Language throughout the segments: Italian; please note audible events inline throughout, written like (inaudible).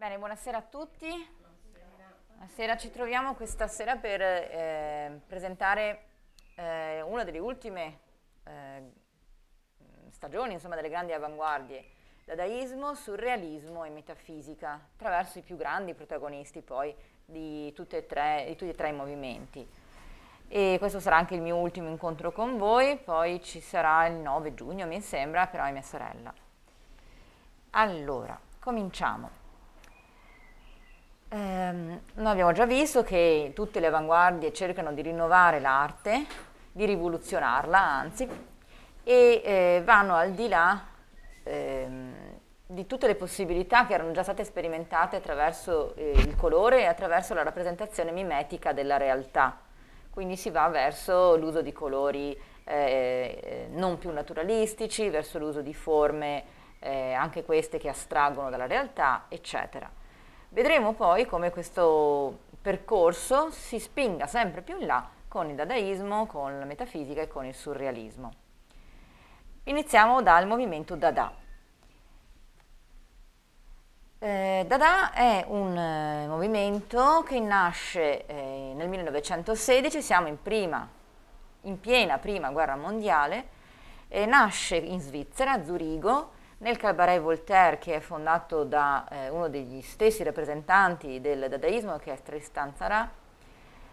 Bene, buonasera a tutti. Buonasera, ci troviamo questa sera per eh, presentare eh, una delle ultime eh, stagioni, insomma, delle grandi avanguardie, dadaismo, surrealismo e metafisica, attraverso i più grandi protagonisti poi di, tre, di tutti e tre i movimenti. E questo sarà anche il mio ultimo incontro con voi, poi ci sarà il 9 giugno, mi sembra, però è mia sorella. Allora, cominciamo. Eh, noi abbiamo già visto che tutte le avanguardie cercano di rinnovare l'arte, di rivoluzionarla anzi, e eh, vanno al di là eh, di tutte le possibilità che erano già state sperimentate attraverso eh, il colore e attraverso la rappresentazione mimetica della realtà. Quindi si va verso l'uso di colori eh, eh, non più naturalistici, verso l'uso di forme anche queste che astraggono dalla realtà, eccetera. Vedremo poi come questo percorso si spinga sempre più in là con il dadaismo, con la metafisica e con il surrealismo. Iniziamo dal movimento Dada. Eh, Dada è un eh, movimento che nasce eh, nel 1916, siamo in, prima, in piena prima guerra mondiale, e nasce in Svizzera, a Zurigo, nel cabaret Voltaire che è fondato da eh, uno degli stessi rappresentanti del dadaismo che è Tristan Sarà.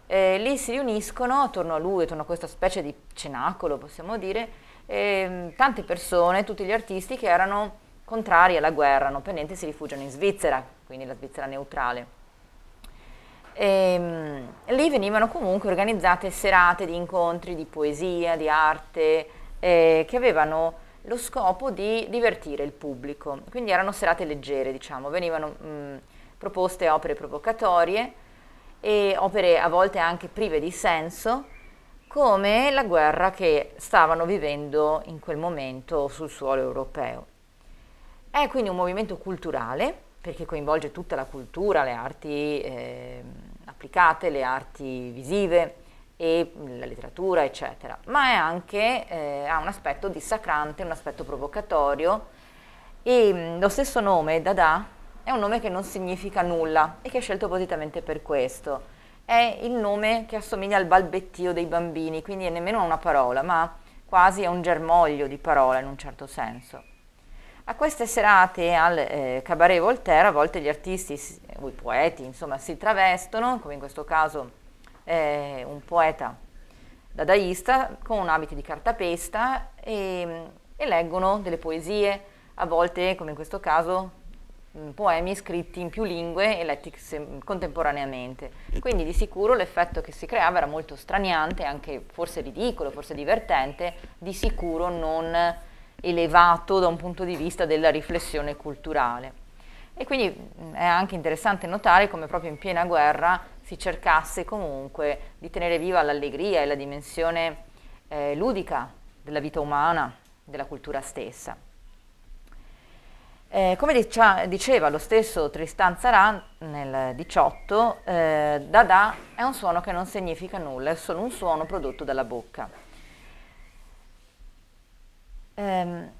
Eh, lì si riuniscono attorno a lui, attorno a questa specie di cenacolo possiamo dire, eh, tante persone, tutti gli artisti che erano contrari alla guerra, non per niente si rifugiano in Svizzera, quindi la Svizzera neutrale. E, ehm, lì venivano comunque organizzate serate di incontri di poesia, di arte, eh, che avevano lo scopo di divertire il pubblico, quindi erano serate leggere, diciamo, venivano mh, mm, proposte opere provocatorie e opere a volte anche prive di senso, come la guerra che stavano vivendo in quel momento sul suolo europeo. È quindi un movimento culturale perché coinvolge tutta la cultura, le arti eh, applicate, le arti visive, e mm, la letteratura, eccetera, ma è anche, eh, ha un aspetto dissacrante, un aspetto provocatorio e mm, lo stesso nome, Dada, è un nome che non significa nulla e che è scelto appositamente per questo. È il nome che assomiglia al balbettio dei bambini, quindi è nemmeno una parola, ma quasi è un germoglio di parola in un certo senso. A queste serate al eh, Cabaret Voltaire a volte gli artisti o i poeti, insomma, si travestono, come in questo caso eh, un poeta dadaista con abiti di cartapesta e, mm, e leggono delle poesie, a volte, come in questo caso, mm, poemi scritti in più lingue e letti contemporaneamente. Quindi di sicuro l'effetto che si creava era molto straniante, anche forse ridicolo, forse divertente, di sicuro non elevato da un punto di vista della riflessione culturale. E quindi mm, è anche interessante notare come proprio in piena guerra si cercasse comunque di tenere viva l'allegria e la dimensione eh, ludica della vita umana, della cultura stessa. Eh, come dicia, diceva lo stesso Tristan Zaran nel 18, eh, Dada è un suono che non significa nulla, è solo un suono prodotto dalla bocca. Eh,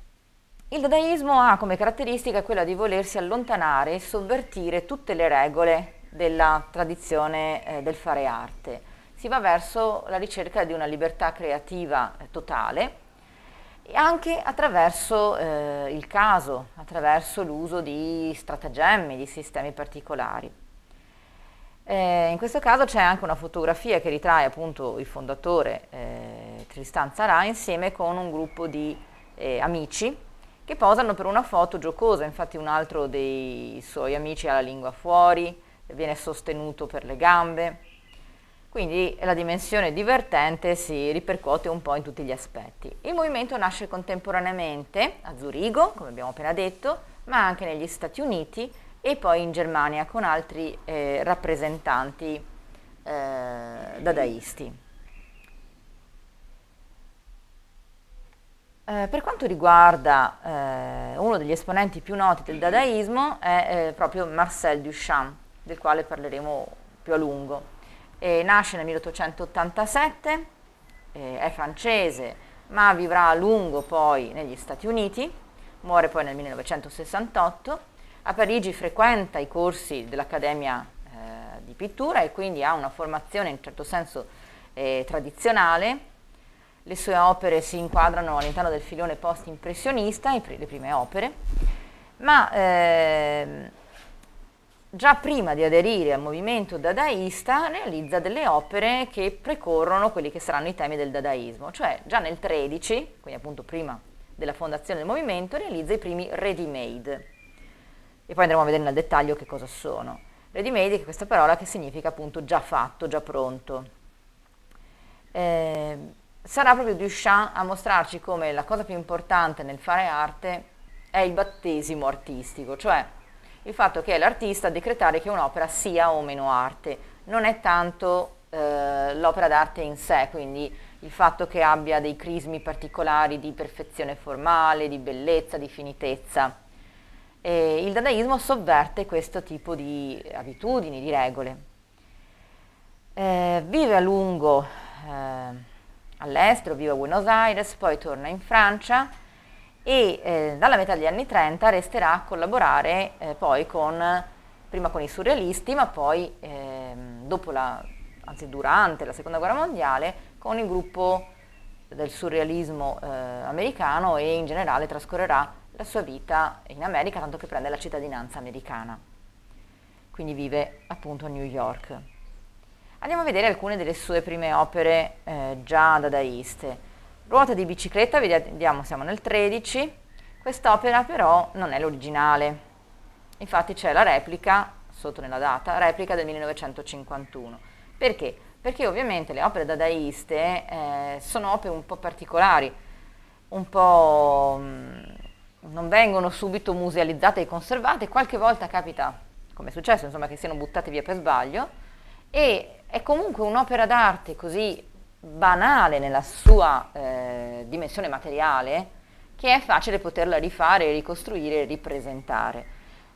il dadaismo ha come caratteristica quella di volersi allontanare e sovvertire tutte le regole della tradizione eh, del fare arte. Si va verso la ricerca di una libertà creativa eh, totale e anche attraverso eh, il caso, attraverso l'uso di stratagemmi, di sistemi particolari. Eh, in questo caso c'è anche una fotografia che ritrae appunto il fondatore eh, Tristan Sarà insieme con un gruppo di eh, amici che posano per una foto giocosa, infatti un altro dei suoi amici ha la lingua fuori, viene sostenuto per le gambe. Quindi la dimensione divertente si ripercuote un po' in tutti gli aspetti. Il movimento nasce contemporaneamente a Zurigo, come abbiamo appena detto, ma anche negli Stati Uniti e poi in Germania con altri eh, rappresentanti eh, dadaisti. Eh, per quanto riguarda eh, uno degli esponenti più noti del dadaismo è eh, proprio Marcel Duchamp, del quale parleremo più a lungo. E nasce nel 1887, eh, è francese, ma vivrà a lungo poi negli Stati Uniti, muore poi nel 1968, a Parigi frequenta i corsi dell'Accademia eh, di pittura e quindi ha una formazione in certo senso eh, tradizionale, le sue opere si inquadrano all'interno del filone post-impressionista, pr le prime opere, ma eh, già prima di aderire al movimento dadaista realizza delle opere che precorrono quelli che saranno i temi del dadaismo, cioè già nel 13, quindi appunto prima della fondazione del movimento, realizza i primi ready made. E poi andremo a vedere nel dettaglio che cosa sono. Ready made è questa parola che significa appunto già fatto, già pronto. Eh, sarà proprio Duchamp a mostrarci come la cosa più importante nel fare arte è il battesimo artistico, cioè il fatto che è l'artista a decretare che un'opera sia o meno arte, non è tanto eh, l'opera d'arte in sé, quindi il fatto che abbia dei crismi particolari di perfezione formale, di bellezza, di finitezza. E il dadaismo sovverte questo tipo di abitudini, di regole. Eh, vive a lungo eh, all'estero, vive a Buenos Aires, poi torna in Francia e eh, dalla metà degli anni 30 resterà a collaborare eh, poi con, prima con i surrealisti, ma poi eh, dopo la, anzi durante la seconda guerra mondiale con il gruppo del surrealismo eh, americano e in generale trascorrerà la sua vita in America, tanto che prende la cittadinanza americana. Quindi vive appunto a New York. Andiamo a vedere alcune delle sue prime opere eh, già dadaiste ruota di bicicletta, vediamo, siamo nel 13, quest'opera però non è l'originale, infatti c'è la replica, sotto nella data, replica del 1951. Perché? Perché ovviamente le opere dadaiste eh, sono opere un po' particolari, un po' mh, mm, non vengono subito musealizzate e conservate, qualche volta capita, come è successo, insomma, che siano buttate via per sbaglio, e è comunque un'opera d'arte così banale nella sua eh, dimensione materiale che è facile poterla rifare, ricostruire, ripresentare,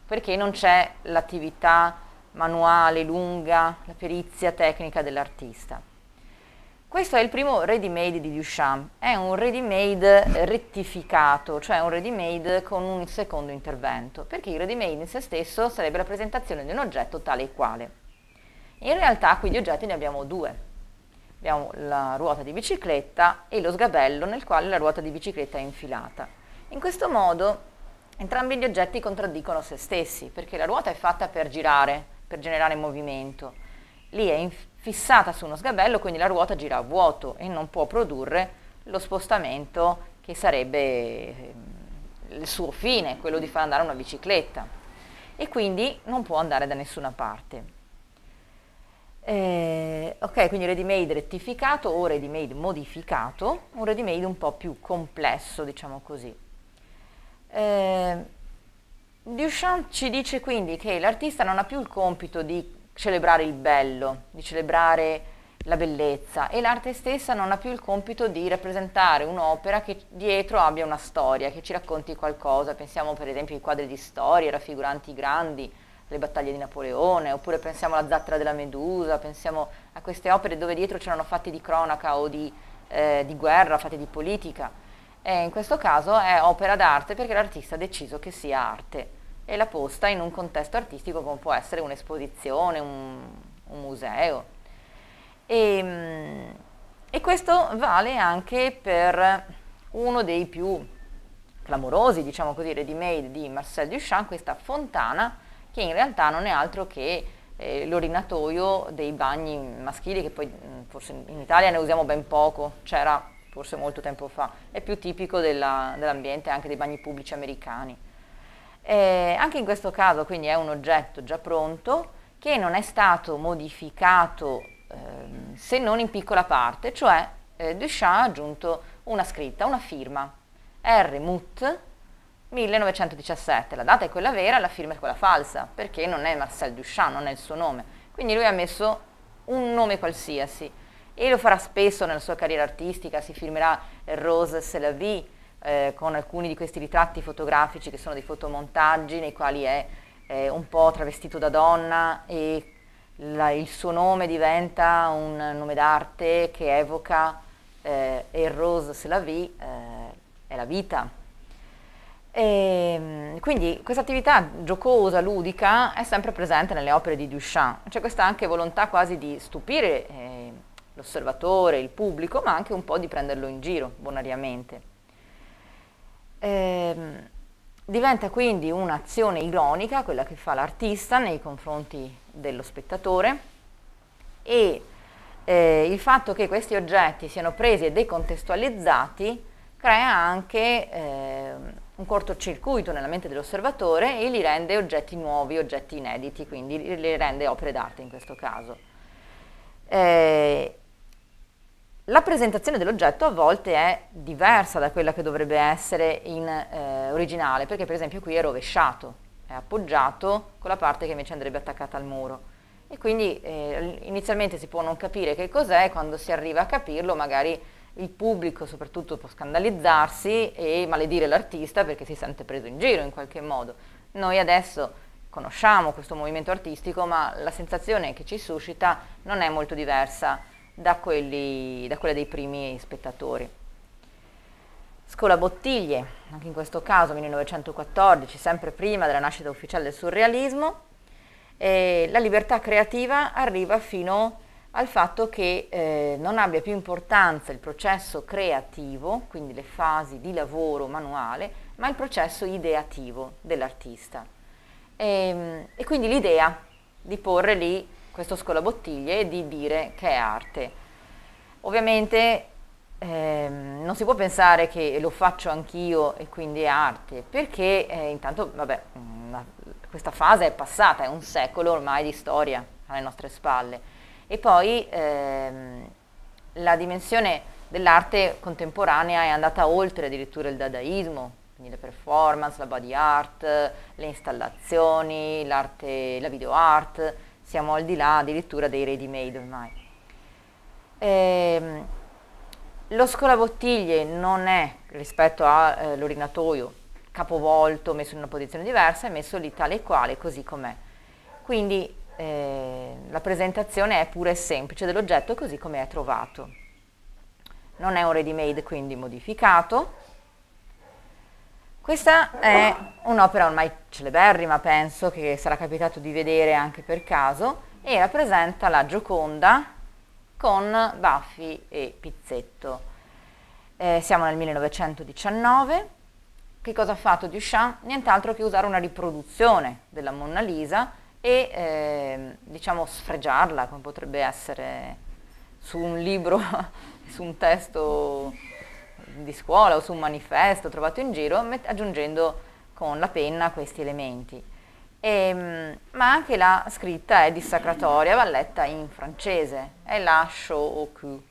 perché non c'è l'attività manuale lunga, la perizia tecnica dell'artista. Questo è il primo ready-made di Duchamp, è un ready-made rettificato, cioè un ready-made con un secondo intervento, perché il ready-made in se stesso sarebbe la presentazione di un oggetto tale e quale. In realtà qui di oggetti ne abbiamo due, abbiamo la ruota di bicicletta e lo sgabello nel quale la ruota di bicicletta è infilata. In questo modo entrambi gli oggetti contraddicono se stessi, perché la ruota è fatta per girare, per generare movimento. Lì è fissata su uno sgabello, quindi la ruota gira a vuoto e non può produrre lo spostamento che sarebbe ehm, il suo fine, quello di far andare una bicicletta. E quindi non può andare da nessuna parte. Eh, Ok, quindi ready-made rettificato o ready-made modificato, un ready-made un po' più complesso, diciamo così. Eh, Duchamp ci dice quindi che l'artista non ha più il compito di celebrare il bello, di celebrare la bellezza e l'arte stessa non ha più il compito di rappresentare un'opera che dietro abbia una storia, che ci racconti qualcosa. Pensiamo per esempio ai quadri di storia raffiguranti i grandi, le battaglie di Napoleone, oppure pensiamo alla Zattera della Medusa, pensiamo a queste opere dove dietro c'erano fatti di cronaca o di, eh, di guerra, fatti di politica. E in questo caso è opera d'arte perché l'artista ha deciso che sia arte e l'ha posta in un contesto artistico come può essere un'esposizione, un, un museo. E, ehm, e questo vale anche per uno dei più clamorosi, diciamo così, ready-made di Marcel Duchamp, questa fontana che in realtà non è altro che eh, l'orinatoio dei bagni maschili, che poi mm, forse in Italia ne usiamo ben poco, c'era forse molto tempo fa, è più tipico dell'ambiente anche dei bagni pubblici americani. Eh, anche in questo caso quindi è un oggetto già pronto che non è stato modificato eh, se non in piccola parte, cioè eh, Duchamp ha aggiunto una scritta, una firma, R. Mut, 1917, la data è quella vera, la firma è quella falsa, perché non è Marcel Duchamp, non è il suo nome. Quindi lui ha messo un nome qualsiasi e lo farà spesso nella sua carriera artistica, si firmerà Rose Selavi eh, con alcuni di questi ritratti fotografici che sono dei fotomontaggi nei quali è eh, un po' travestito da donna e la, il suo nome diventa un nome d'arte che evoca eh, Rose Selavi, eh, è la vita e ehm, quindi questa attività giocosa, ludica, è sempre presente nelle opere di Duchamp. C'è questa anche volontà quasi di stupire eh, l'osservatore, il pubblico, ma anche un po' di prenderlo in giro, bonariamente. E, ehm, diventa quindi un'azione ironica quella che fa l'artista nei confronti dello spettatore e eh, il fatto che questi oggetti siano presi e decontestualizzati crea anche... Eh, un cortocircuito nella mente dell'osservatore e li rende oggetti nuovi, oggetti inediti, quindi li rende opere d'arte in questo caso. Eh, la presentazione dell'oggetto a volte è diversa da quella che dovrebbe essere in eh, originale, perché per esempio qui è rovesciato, è appoggiato con la parte che invece andrebbe attaccata al muro. E quindi eh, inizialmente si può non capire che cos'è, quando si arriva a capirlo magari il pubblico soprattutto può scandalizzarsi e maledire l'artista perché si sente preso in giro in qualche modo. Noi adesso conosciamo questo movimento artistico, ma la sensazione che ci suscita non è molto diversa da, quelli, da quella dei primi spettatori. Scola Bottiglie, anche in questo caso 1914, sempre prima della nascita ufficiale del surrealismo, la libertà creativa arriva fino al fatto che eh, non abbia più importanza il processo creativo, quindi le fasi di lavoro manuale, ma il processo ideativo dell'artista. E, ehm, e quindi l'idea di porre lì questo scolabottiglie e di dire che è arte. Ovviamente eh, non si può pensare che lo faccio anch'io e quindi è arte, perché eh, intanto, vabbè, una, mm, questa fase è passata, è un secolo ormai di storia alle nostre spalle e poi ehm, la dimensione dell'arte contemporanea è andata oltre addirittura il dadaismo, quindi le performance, la body art, le installazioni, l'arte, la video art, siamo al di là addirittura dei ready made ormai. Ehm, lo scolabottiglie non è rispetto all'orinatoio eh, capovolto, messo in una posizione diversa, è messo lì tale e quale, così com'è. Quindi eh, la presentazione è pura e semplice dell'oggetto così come è trovato. Non è un ready made quindi modificato. Questa è un'opera ormai celeberrima, penso, che sarà capitato di vedere anche per caso, e rappresenta la Gioconda con baffi e pizzetto. Eh, siamo nel 1919. Che cosa ha fatto Duchamp? Nient'altro che usare una riproduzione della Mona Lisa e eh, diciamo sfregiarla come potrebbe essere su un libro, (laughs) su un testo di scuola o su un manifesto trovato in giro, aggiungendo con la penna questi elementi. E, ehm, ma anche la scritta è dissacratoria, va letta in francese, è la au cul.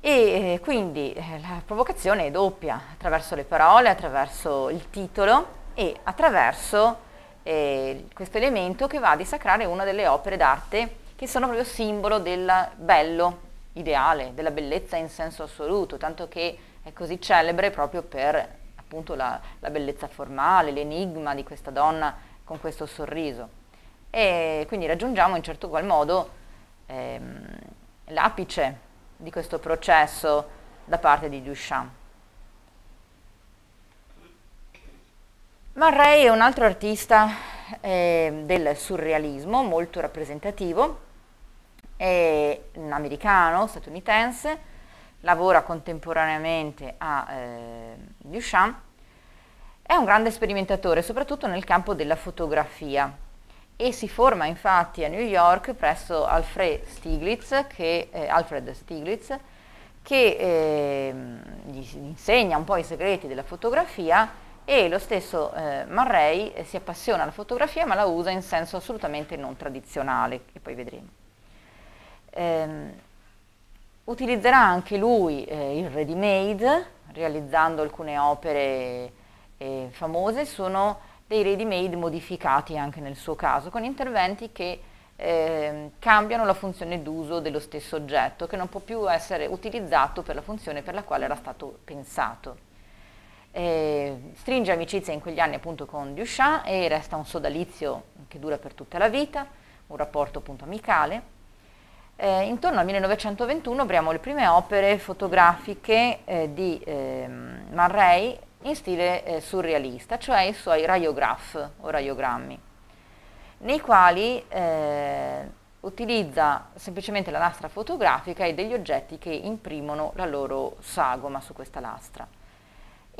E eh, quindi eh, la provocazione è doppia, attraverso le parole, attraverso il titolo e attraverso eh, questo elemento che va a dissacrare una delle opere d'arte che sono proprio simbolo del bello ideale, della bellezza in senso assoluto, tanto che è così celebre proprio per appunto la, la bellezza formale, l'enigma di questa donna con questo sorriso. E quindi raggiungiamo in certo qual modo ehm, l'apice di questo processo da parte di Duchamp. Man Ray è un altro artista eh, del surrealismo molto rappresentativo, è un americano, statunitense, lavora contemporaneamente a eh, Duchamp, è un grande sperimentatore soprattutto nel campo della fotografia e si forma infatti a New York presso Alfred Stiglitz, che, eh, Alfred Stiglitz, che ehm, gli insegna un po' i segreti della fotografia e lo stesso eh, Marray eh, si appassiona alla fotografia ma la usa in senso assolutamente non tradizionale, che poi vedremo. Ehm, utilizzerà anche lui eh, il ready made, realizzando alcune opere eh, famose, sono dei ready made modificati anche nel suo caso, con interventi che eh, cambiano la funzione d'uso dello stesso oggetto che non può più essere utilizzato per la funzione per la quale era stato pensato eh, stringe amicizia in quegli anni appunto con Duchamp e resta un sodalizio che dura per tutta la vita, un rapporto appunto amicale. Eh, intorno al 1921 abbiamo le prime opere fotografiche eh, di ehm, Man Ray in stile eh, surrealista, cioè i suoi radiograph o radiogrammi, nei quali eh, utilizza semplicemente la lastra fotografica e degli oggetti che imprimono la loro sagoma su questa lastra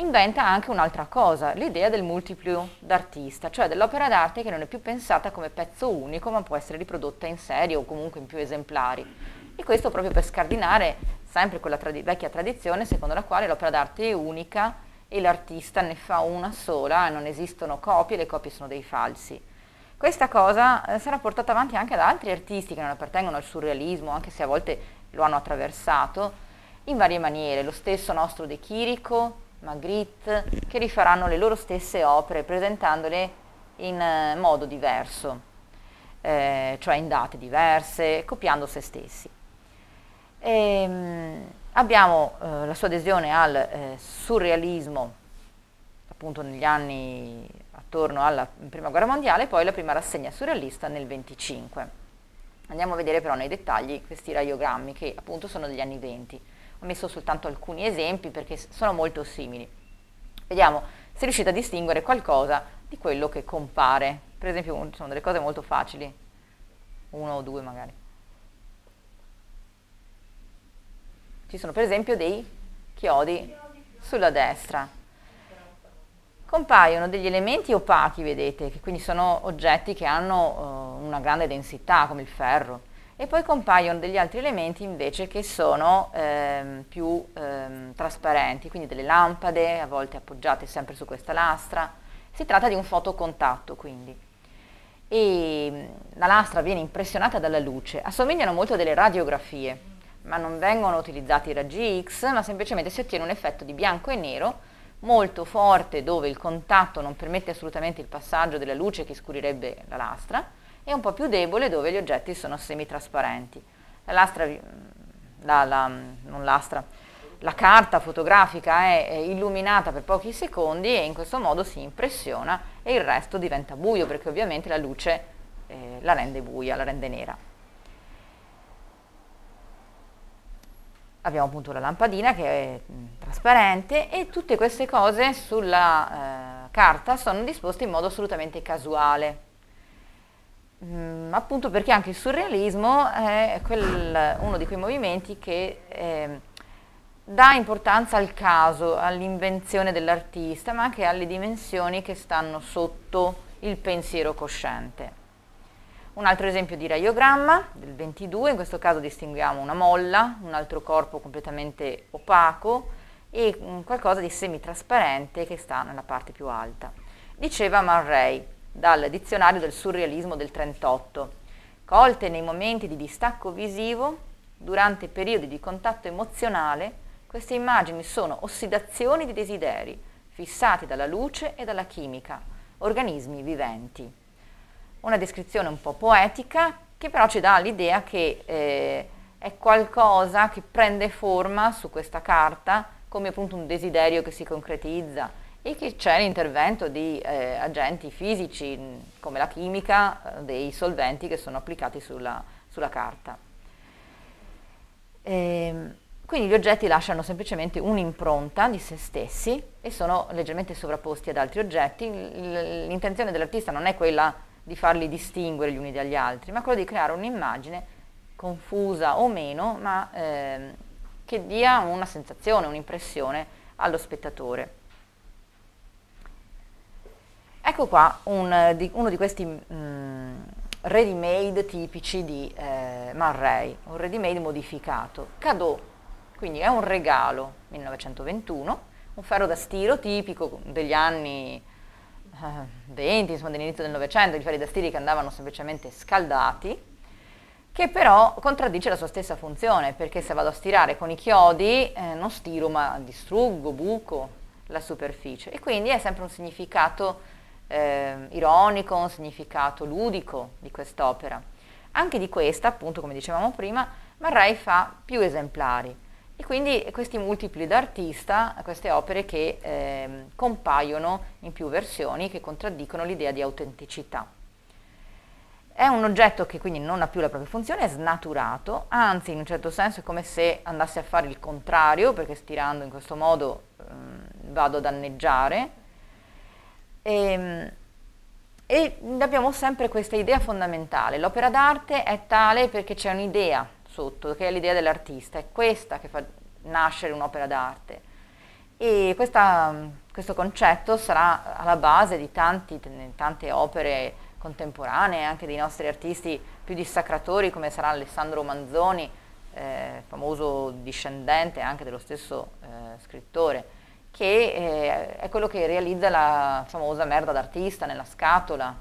inventa anche un'altra cosa, l'idea del multiplo d'artista, cioè dell'opera d'arte che non è più pensata come pezzo unico ma può essere riprodotta in serie o comunque in più esemplari. E questo proprio per scardinare sempre quella trad vecchia tradizione secondo la quale l'opera d'arte è unica e l'artista ne fa una sola, non esistono copie, le copie sono dei falsi. Questa cosa eh, sarà portata avanti anche da altri artisti che non appartengono al surrealismo, anche se a volte lo hanno attraversato, in varie maniere. Lo stesso nostro De Chirico, Magritte, che rifaranno le loro stesse opere presentandole in eh, modo diverso, eh, cioè in date diverse, copiando se stessi. E, ehm, abbiamo eh, la sua adesione al eh, surrealismo, appunto negli anni attorno alla Prima Guerra Mondiale, e poi la prima rassegna surrealista nel 25. Andiamo a vedere però nei dettagli questi radiogrammi che appunto sono degli anni 20 ho messo soltanto alcuni esempi perché sono molto simili. Vediamo se riuscite a distinguere qualcosa di quello che compare. Per esempio, sono delle cose molto facili, uno o due magari. Ci sono per esempio dei chiodi sulla destra. Compaiono degli elementi opachi, vedete, che quindi sono oggetti che hanno eh, una grande densità, come il ferro, e poi compaiono degli altri elementi invece che sono ehm, più ehm, trasparenti, quindi delle lampade a volte appoggiate sempre su questa lastra. Si tratta di un fotocontatto quindi. E mm, la lastra viene impressionata dalla luce, assomigliano molto a delle radiografie, ma non vengono utilizzati i raggi X, ma semplicemente si ottiene un effetto di bianco e nero molto forte dove il contatto non permette assolutamente il passaggio della luce che scurirebbe la lastra e un po' più debole dove gli oggetti sono semitrasparenti. La lastra, mm, la, la, mm, non lastra, la carta fotografica è, è illuminata per pochi secondi e in questo modo si impressiona e il resto diventa buio perché ovviamente la luce eh, la rende buia, la rende nera. Abbiamo appunto la lampadina che è mm, trasparente e tutte queste cose sulla eh, carta sono disposte in modo assolutamente casuale. Mm, appunto perché anche il surrealismo è quel, uno di quei movimenti che eh, dà importanza al caso, all'invenzione dell'artista, ma anche alle dimensioni che stanno sotto il pensiero cosciente. Un altro esempio di radiogramma del 22, in questo caso distinguiamo una molla, un altro corpo completamente opaco e mm, qualcosa di semitrasparente che sta nella parte più alta. Diceva Man dal dizionario del surrealismo del 38, colte nei momenti di distacco visivo, durante periodi di contatto emozionale, queste immagini sono ossidazioni di desideri, fissati dalla luce e dalla chimica, organismi viventi. Una descrizione un po' poetica che però ci dà l'idea che eh, è qualcosa che prende forma su questa carta come appunto un desiderio che si concretizza, e che c'è l'intervento di eh, agenti fisici come la chimica eh, dei solventi che sono applicati sulla, sulla carta. E, ehm, quindi gli oggetti lasciano semplicemente un'impronta di se stessi e sono leggermente sovrapposti ad altri oggetti. L'intenzione dell'artista non è quella di farli distinguere gli uni dagli altri, ma quella di creare un'immagine confusa o meno, ma eh, che dia una sensazione, un'impressione allo spettatore. Ecco qua un, eh, di, uno di questi mh, mm, ready made tipici di eh, Marray, un ready made modificato, cadeau, quindi è un regalo 1921, un ferro da stiro tipico degli anni eh, 20, insomma dell'inizio del Novecento, di ferri da stiro che andavano semplicemente scaldati, che però contraddice la sua stessa funzione, perché se vado a stirare con i chiodi eh, non stiro ma distruggo, buco la superficie e quindi è sempre un significato eh, ironico, un significato ludico di quest'opera. Anche di questa, appunto, come dicevamo prima, Marrai fa più esemplari e quindi questi multipli d'artista, queste opere che eh, compaiono in più versioni che contraddicono l'idea di autenticità. È un oggetto che quindi non ha più la propria funzione, è snaturato, anzi in un certo senso è come se andasse a fare il contrario, perché stirando in questo modo eh, vado a danneggiare e, ehm, e abbiamo sempre questa idea fondamentale, l'opera d'arte è tale perché c'è un'idea sotto, che è l'idea dell'artista, è questa che fa nascere un'opera d'arte. E questa, questo concetto sarà alla base di tanti, tante opere contemporanee, anche dei nostri artisti più dissacratori come sarà Alessandro Manzoni, eh, famoso discendente anche dello stesso eh, scrittore che eh, è quello che realizza la famosa merda d'artista nella scatola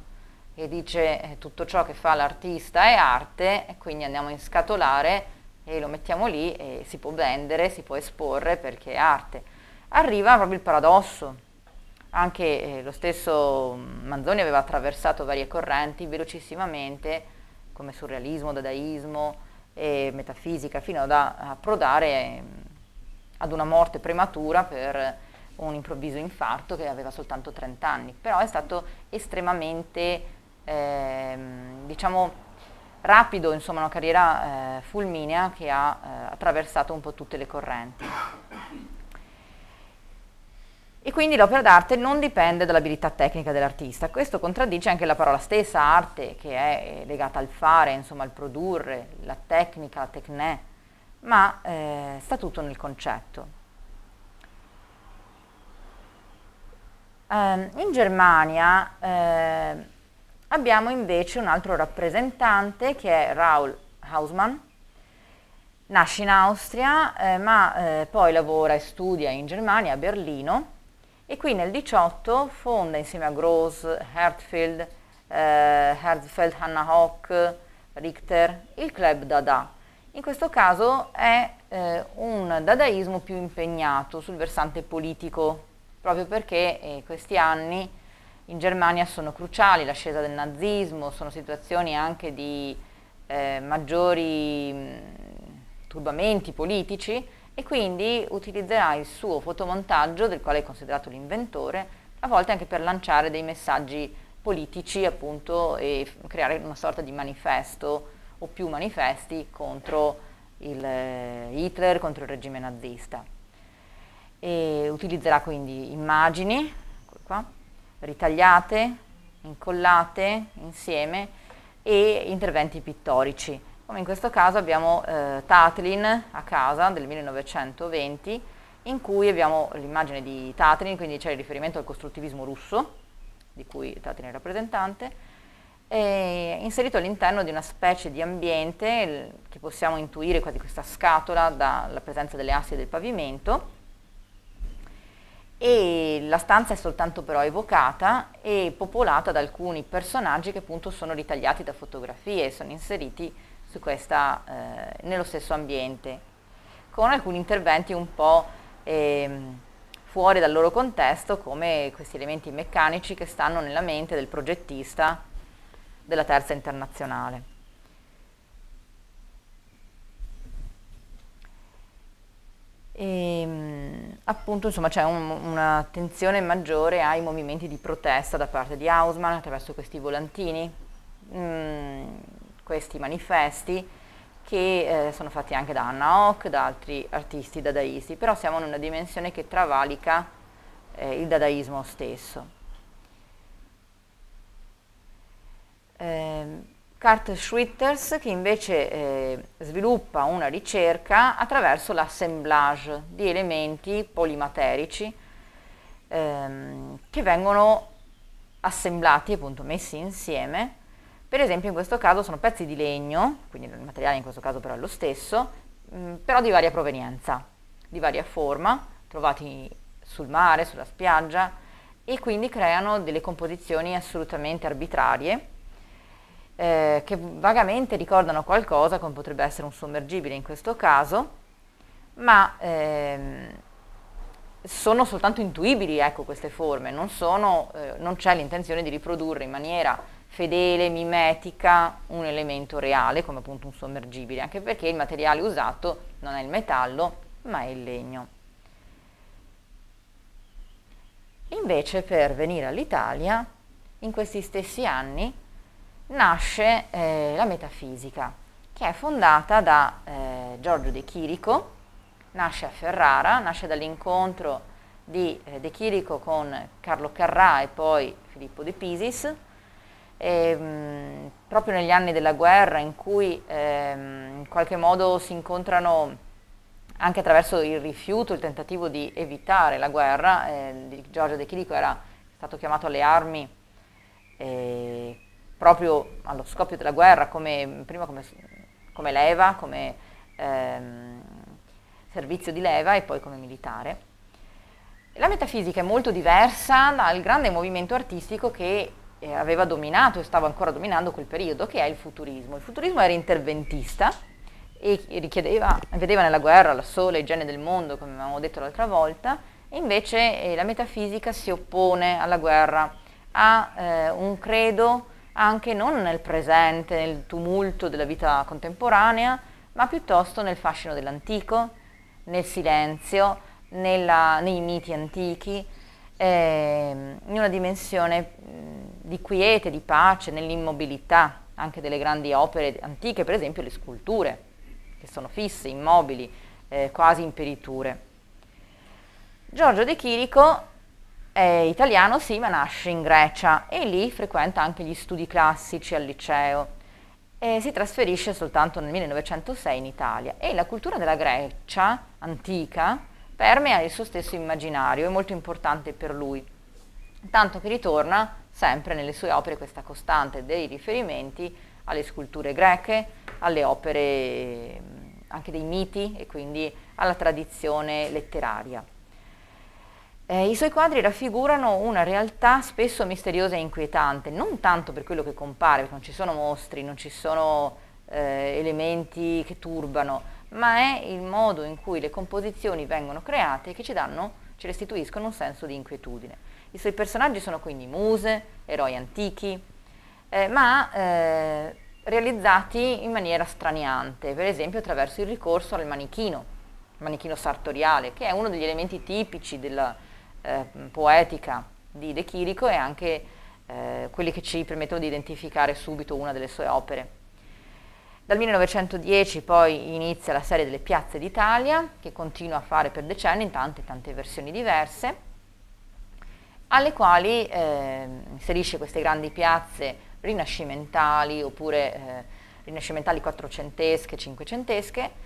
e dice eh, tutto ciò che fa l'artista è arte e quindi andiamo in scatolare e lo mettiamo lì e si può vendere, si può esporre perché è arte. Arriva proprio il paradosso, anche eh, lo stesso Manzoni aveva attraversato varie correnti velocissimamente come surrealismo, dadaismo e metafisica fino ad approdare mm, ad una morte prematura per un improvviso infarto che aveva soltanto 30 anni, però è stato estremamente, ehm, diciamo, rapido, insomma, una carriera eh, fulminea che ha eh, attraversato un po' tutte le correnti. E quindi l'opera d'arte non dipende dall'abilità tecnica dell'artista. Questo contraddice anche la parola stessa, arte, che è eh, legata al fare, insomma, al produrre, la tecnica, la tecnè, ma eh, sta tutto nel concetto. Eh, in Germania eh, abbiamo invece un altro rappresentante che è Raul Hausmann, nasce in Austria eh, ma eh, poi lavora e studia in Germania, a Berlino e qui nel 18 fonda insieme a Gross, Hertfeld, eh, Herzfeld, Hanna Hock, Richter il club Dada. In questo caso è eh, un dadaismo più impegnato sul versante politico proprio perché eh, questi anni in Germania sono cruciali, l'ascesa del nazismo, sono situazioni anche di eh, maggiori mh, mm, turbamenti politici e quindi utilizzerà il suo fotomontaggio, del quale è considerato l'inventore, a volte anche per lanciare dei messaggi politici appunto e creare una sorta di manifesto o più manifesti contro il eh, Hitler, contro il regime nazista e utilizzerà quindi immagini qua, ritagliate, incollate insieme e interventi pittorici. Come in questo caso abbiamo eh, Tatlin a casa del 1920 in cui abbiamo l'immagine di Tatlin, quindi c'è il riferimento al costruttivismo russo di cui Tatlin è rappresentante, inserito all'interno di una specie di ambiente che possiamo intuire quasi questa scatola dalla presenza delle assi del pavimento e la stanza è soltanto però evocata e popolata da alcuni personaggi che appunto sono ritagliati da fotografie e sono inseriti questa, eh, nello stesso ambiente, con alcuni interventi un po' ehm, fuori dal loro contesto come questi elementi meccanici che stanno nella mente del progettista della terza internazionale. E, ehm, appunto insomma c'è un, un'attenzione maggiore ai movimenti di protesta da parte di Hausmann attraverso questi volantini, mh, mm, questi manifesti che eh, sono fatti anche da Anna Hock, da altri artisti dadaisti, però siamo in una dimensione che travalica eh, il dadaismo stesso. Eh, Kurt Schwitters che invece eh, sviluppa una ricerca attraverso l'assemblage di elementi polimaterici ehm, che vengono assemblati, appunto messi insieme. Per esempio in questo caso sono pezzi di legno, quindi il materiale in questo caso però è lo stesso, mh, mm, però di varia provenienza, di varia forma, trovati sul mare, sulla spiaggia e quindi creano delle composizioni assolutamente arbitrarie eh, che vagamente ricordano qualcosa come potrebbe essere un sommergibile in questo caso, ma ehm, sono soltanto intuibili ecco, queste forme, non, eh, non c'è l'intenzione di riprodurre in maniera fedele, mimetica, un elemento reale come appunto un sommergibile, anche perché il materiale usato non è il metallo ma è il legno. Invece per venire all'Italia, in questi stessi anni nasce eh, la metafisica, che è fondata da eh, Giorgio De Chirico, nasce a Ferrara, nasce dall'incontro di eh, De Chirico con Carlo Carrà e poi Filippo De Pisis, e, ehm, mh, proprio negli anni della guerra in cui ehm, in qualche modo si incontrano anche attraverso il rifiuto, il tentativo di evitare la guerra, eh, Giorgio De Chirico era stato chiamato alle armi eh, proprio allo scoppio della guerra, come, prima come, come leva, come ehm, servizio di leva e poi come militare. La metafisica è molto diversa dal grande movimento artistico che eh, aveva dominato e stava ancora dominando quel periodo, che è il futurismo. Il futurismo era interventista e richiedeva, vedeva nella guerra la sola igiene del mondo, come avevamo detto l'altra volta, e invece eh, la metafisica si oppone alla guerra, ha eh, un credo anche non nel presente, nel tumulto della vita contemporanea, ma piuttosto nel fascino dell'antico, nel silenzio, nella, nei miti antichi, eh, in una dimensione di quiete, di pace, nell'immobilità anche delle grandi opere antiche, per esempio le sculture, che sono fisse, immobili, eh, quasi imperiture. Giorgio De Chirico è italiano sì, ma nasce in Grecia e lì frequenta anche gli studi classici al liceo. E si trasferisce soltanto nel 1906 in Italia e la cultura della Grecia antica permea il suo stesso immaginario, è molto importante per lui, tanto che ritorna sempre nelle sue opere questa costante dei riferimenti alle sculture greche, alle opere anche dei miti e quindi alla tradizione letteraria. Eh, I suoi quadri raffigurano una realtà spesso misteriosa e inquietante, non tanto per quello che compare, perché non ci sono mostri, non ci sono eh, elementi che turbano, ma è il modo in cui le composizioni vengono create che ci, danno, ci restituiscono un senso di inquietudine. I suoi personaggi sono quindi muse, eroi antichi, eh, ma eh, realizzati in maniera straniante, per esempio attraverso il ricorso al manichino, il manichino sartoriale, che è uno degli elementi tipici della, eh, poetica di De Chirico e anche eh, quelli che ci permettono di identificare subito una delle sue opere. Dal 1910 poi inizia la serie delle piazze d'Italia, che continua a fare per decenni in tante, tante versioni diverse, alle quali eh, inserisce queste grandi piazze rinascimentali oppure eh, rinascimentali quattrocentesche, cinquecentesche,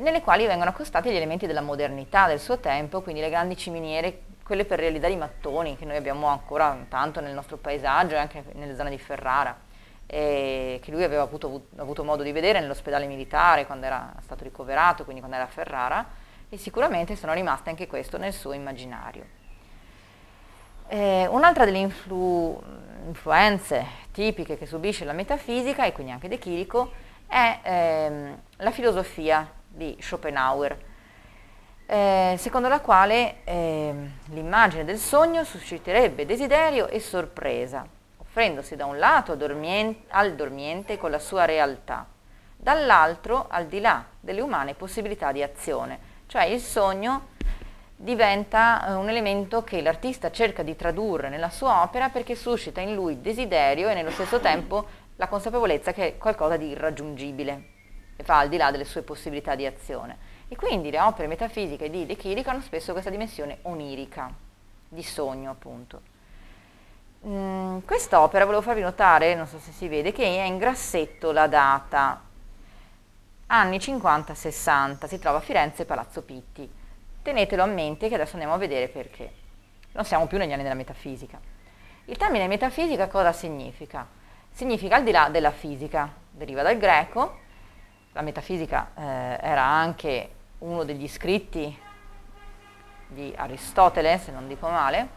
nelle quali vengono accostati gli elementi della modernità del suo tempo, quindi le grandi ciminiere quelle per realizzare i mattoni che noi abbiamo ancora tanto nel nostro paesaggio e anche nelle zone di Ferrara, che lui aveva avuto, avuto modo di vedere nell'ospedale militare quando era stato ricoverato, quindi quando era a Ferrara, e sicuramente sono rimaste anche questo nel suo immaginario. Eh, un'altra delle influ influenze tipiche che subisce la metafisica, e quindi anche De Chirico, è ehm, la filosofia di Schopenhauer, eh, secondo la quale eh, l'immagine del sogno susciterebbe desiderio e sorpresa, offrendosi da un lato dormien al dormiente con la sua realtà, dall'altro al di là delle umane possibilità di azione, cioè il sogno diventa eh, un elemento che l'artista cerca di tradurre nella sua opera perché suscita in lui desiderio e nello stesso tempo la consapevolezza che è qualcosa di irraggiungibile, e va al di là delle sue possibilità di azione. E quindi le opere metafisiche di De Chirico hanno spesso questa dimensione onirica, di sogno appunto. Mm, quest'opera, volevo farvi notare, non so se si vede, che è in grassetto la data, anni 50-60, si trova a Firenze, Palazzo Pitti. Tenetelo a mente che adesso andiamo a vedere perché. Non siamo più negli anni della metafisica. Il termine metafisica cosa significa? Significa al di là della fisica, deriva dal greco, la metafisica eh, era anche uno degli scritti di Aristotele, se non dico male,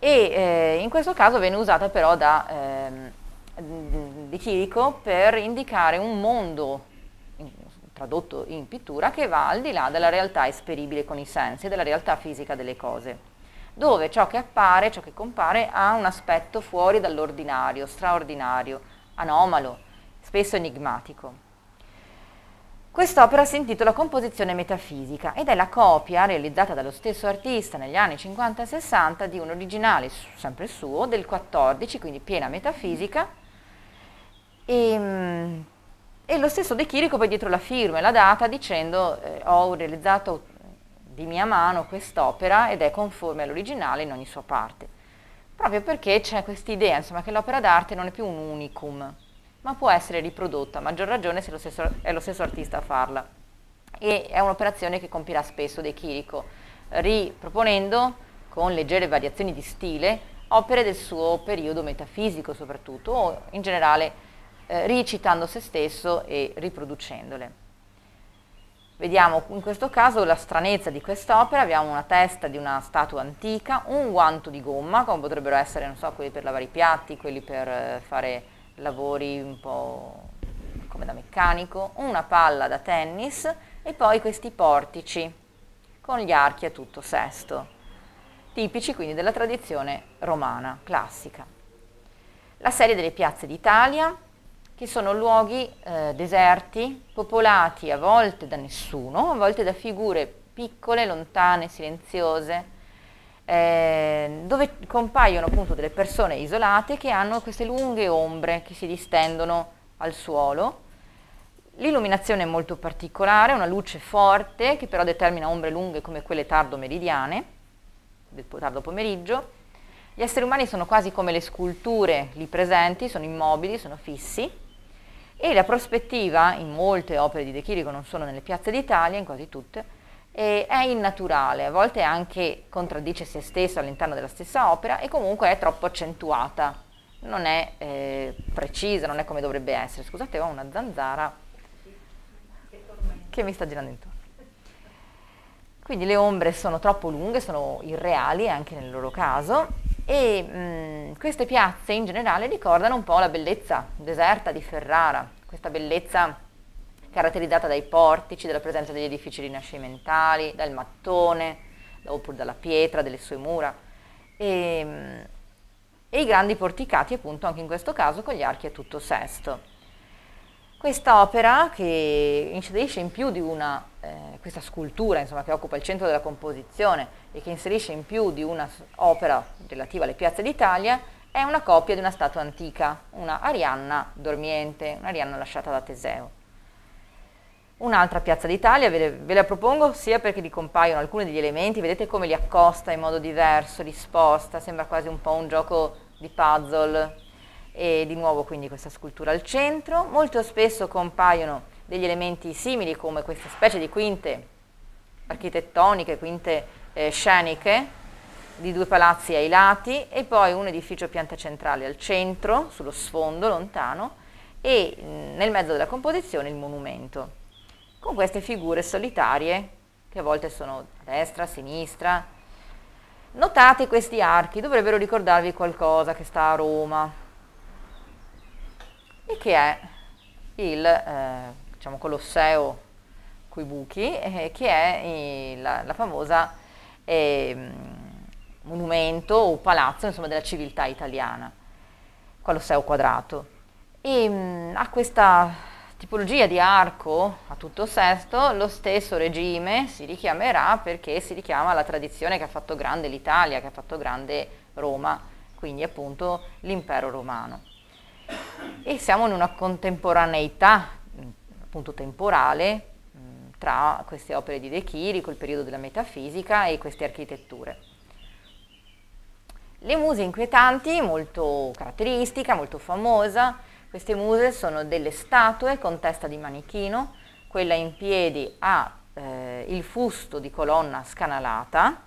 e eh, in questo caso viene usata però da ehm, di Chirico per indicare un mondo in, tradotto in pittura che va al di là della realtà esperibile con i sensi, e della realtà fisica delle cose, dove ciò che appare, ciò che compare ha un aspetto fuori dall'ordinario, straordinario, anomalo, spesso enigmatico. Quest'opera si intitola Composizione metafisica ed è la copia realizzata dallo stesso artista negli anni 50 e 60 di un originale, sempre suo, del 14, quindi piena metafisica, e, ehm, e lo stesso De Chirico poi dietro la firma e la data dicendo eh, ho realizzato di mia mano quest'opera ed è conforme all'originale in ogni sua parte, proprio perché c'è questa idea che l'opera d'arte non è più un unicum, ma può essere riprodotta, a maggior ragione se lo stesso, è lo stesso artista a farla. E è un'operazione che compirà spesso De Chirico, riproponendo con leggere variazioni di stile opere del suo periodo metafisico soprattutto, o in generale eh, ricitando se stesso e riproducendole. Vediamo in questo caso la stranezza di quest'opera, abbiamo una testa di una statua antica, un guanto di gomma, come potrebbero essere, so, quelli per lavare i piatti, quelli per eh, fare lavori un po' come da meccanico, una palla da tennis e poi questi portici con gli archi a tutto sesto, tipici quindi della tradizione romana classica. La serie delle piazze d'Italia, che sono luoghi eh, deserti, popolati a volte da nessuno, a volte da figure piccole, lontane, silenziose, eh, dove compaiono appunto delle persone isolate che hanno queste lunghe ombre che si distendono al suolo. L'illuminazione è molto particolare, una luce forte che però determina ombre lunghe come quelle tardo meridiane, del tardo pomeriggio. Gli esseri umani sono quasi come le sculture lì presenti, sono immobili, sono fissi e la prospettiva in molte opere di De Chirico, non solo nelle piazze d'Italia, in quasi tutte, eh, è innaturale, a volte anche contraddice se stesso all'interno della stessa opera e comunque è troppo accentuata, non è eh, precisa, non è come dovrebbe essere. Scusate, ho una zanzara che mi sta girando intorno. Quindi le ombre sono troppo lunghe, sono irreali anche nel loro caso e mh, mm, queste piazze in generale ricordano un po' la bellezza deserta di Ferrara, questa bellezza caratterizzata dai portici, dalla presenza degli edifici rinascimentali, dal mattone, oppure dalla pietra, delle sue mura, e, ehm, e i grandi porticati appunto anche in questo caso con gli archi a tutto sesto. Questa opera che inserisce in più di una, eh, questa scultura insomma, che occupa il centro della composizione e che inserisce in più di una opera relativa alle piazze d'Italia è una copia di una statua antica, una Arianna dormiente, un'Arianna lasciata da Teseo. Un'altra piazza d'Italia, ve, ve, la propongo sia perché vi compaiono alcuni degli elementi, vedete come li accosta in modo diverso, li sposta, sembra quasi un po' un gioco di puzzle. E di nuovo quindi questa scultura al centro, molto spesso compaiono degli elementi simili come questa specie di quinte architettoniche, quinte eh, sceniche, di due palazzi ai lati e poi un edificio pianta centrale al centro, sullo sfondo lontano, e mm, nel mezzo della composizione il monumento con queste figure solitarie che a volte sono a destra, a sinistra. Notate questi archi, dovrebbero ricordarvi qualcosa che sta a Roma e che è il eh, diciamo Colosseo coi buchi, eh, che è il, la, la, famosa eh, monumento o palazzo insomma, della civiltà italiana, Colosseo quadrato. E mh, mm, ha questa tipologia di arco a tutto sesto, lo stesso regime si richiamerà perché si richiama la tradizione che ha fatto grande l'Italia, che ha fatto grande Roma, quindi appunto l'impero romano. E siamo in una contemporaneità appunto temporale tra queste opere di De Chiri, col periodo della metafisica e queste architetture. Le muse inquietanti, molto caratteristica, molto famosa, queste muse sono delle statue con testa di manichino, quella in piedi ha eh, il fusto di colonna scanalata,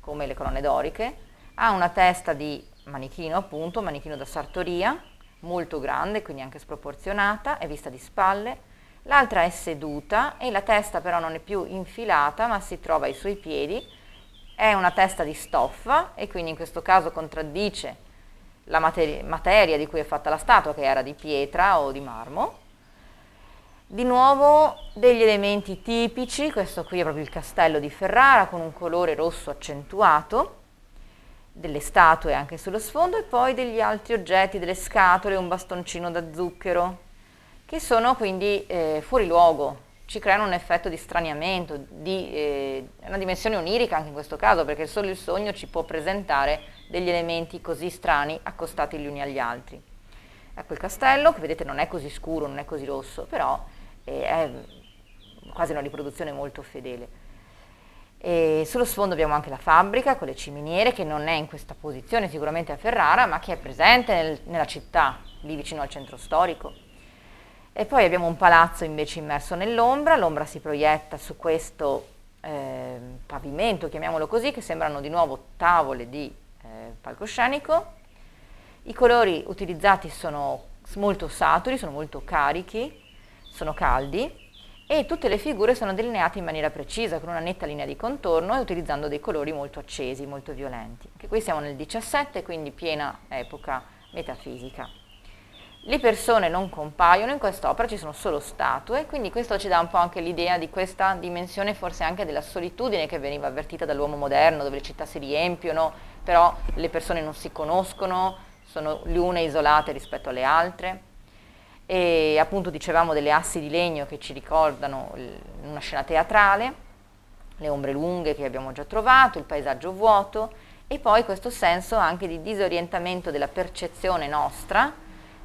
come le colonne doriche, ha una testa di manichino appunto, manichino da sartoria, molto grande, quindi anche sproporzionata, è vista di spalle, l'altra è seduta e la testa però non è più infilata ma si trova ai suoi piedi, è una testa di stoffa e quindi in questo caso contraddice la materia, materia di cui è fatta la statua, che era di pietra o di marmo. Di nuovo degli elementi tipici, questo qui è proprio il castello di Ferrara con un colore rosso accentuato, delle statue anche sullo sfondo e poi degli altri oggetti, delle scatole, un bastoncino da zucchero, che sono quindi eh, fuori luogo, ci creano un effetto di straniamento, di eh, una dimensione onirica anche in questo caso, perché solo il sogno ci può presentare degli elementi così strani accostati gli uni agli altri. Ecco il castello, che vedete non è così scuro, non è così rosso, però eh, è quasi una riproduzione molto fedele. E sullo sfondo abbiamo anche la fabbrica con le ciminiere che non è in questa posizione sicuramente a Ferrara ma che è presente nel, nella città, lì vicino al centro storico. E poi abbiamo un palazzo invece immerso nell'ombra, l'ombra si proietta su questo eh, pavimento, chiamiamolo così, che sembrano di nuovo tavole di eh, palcoscenico. I colori utilizzati sono molto saturi, sono molto carichi, sono caldi e tutte le figure sono delineate in maniera precisa, con una netta linea di contorno e utilizzando dei colori molto accesi, molto violenti. Anche qui siamo nel 17, quindi piena epoca metafisica. Le persone non compaiono, in quest'opera ci sono solo statue, quindi questo ci dà un po' anche l'idea di questa dimensione, forse anche della solitudine che veniva avvertita dall'uomo moderno, dove le città si riempiono però le persone non si conoscono, sono le une isolate rispetto alle altre e appunto dicevamo delle assi di legno che ci ricordano una scena teatrale, le ombre lunghe che abbiamo già trovato, il paesaggio vuoto e poi questo senso anche di disorientamento della percezione nostra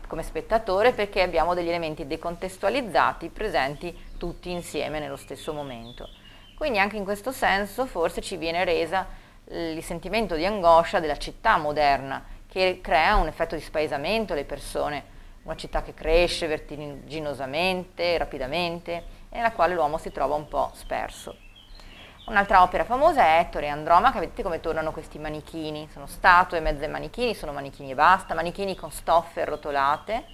come spettatore perché abbiamo degli elementi decontestualizzati presenti tutti insieme nello stesso momento. Quindi anche in questo senso forse ci viene resa il sentimento di angoscia della città moderna che crea un effetto di spaesamento alle persone, una città che cresce vertiginosamente, rapidamente, e nella quale l'uomo si trova un po' sperso. Un'altra opera famosa è Ettore e Andromaca, vedete come tornano questi manichini, sono statue, mezze manichini, sono manichini e basta, manichini con stoffe rotolate.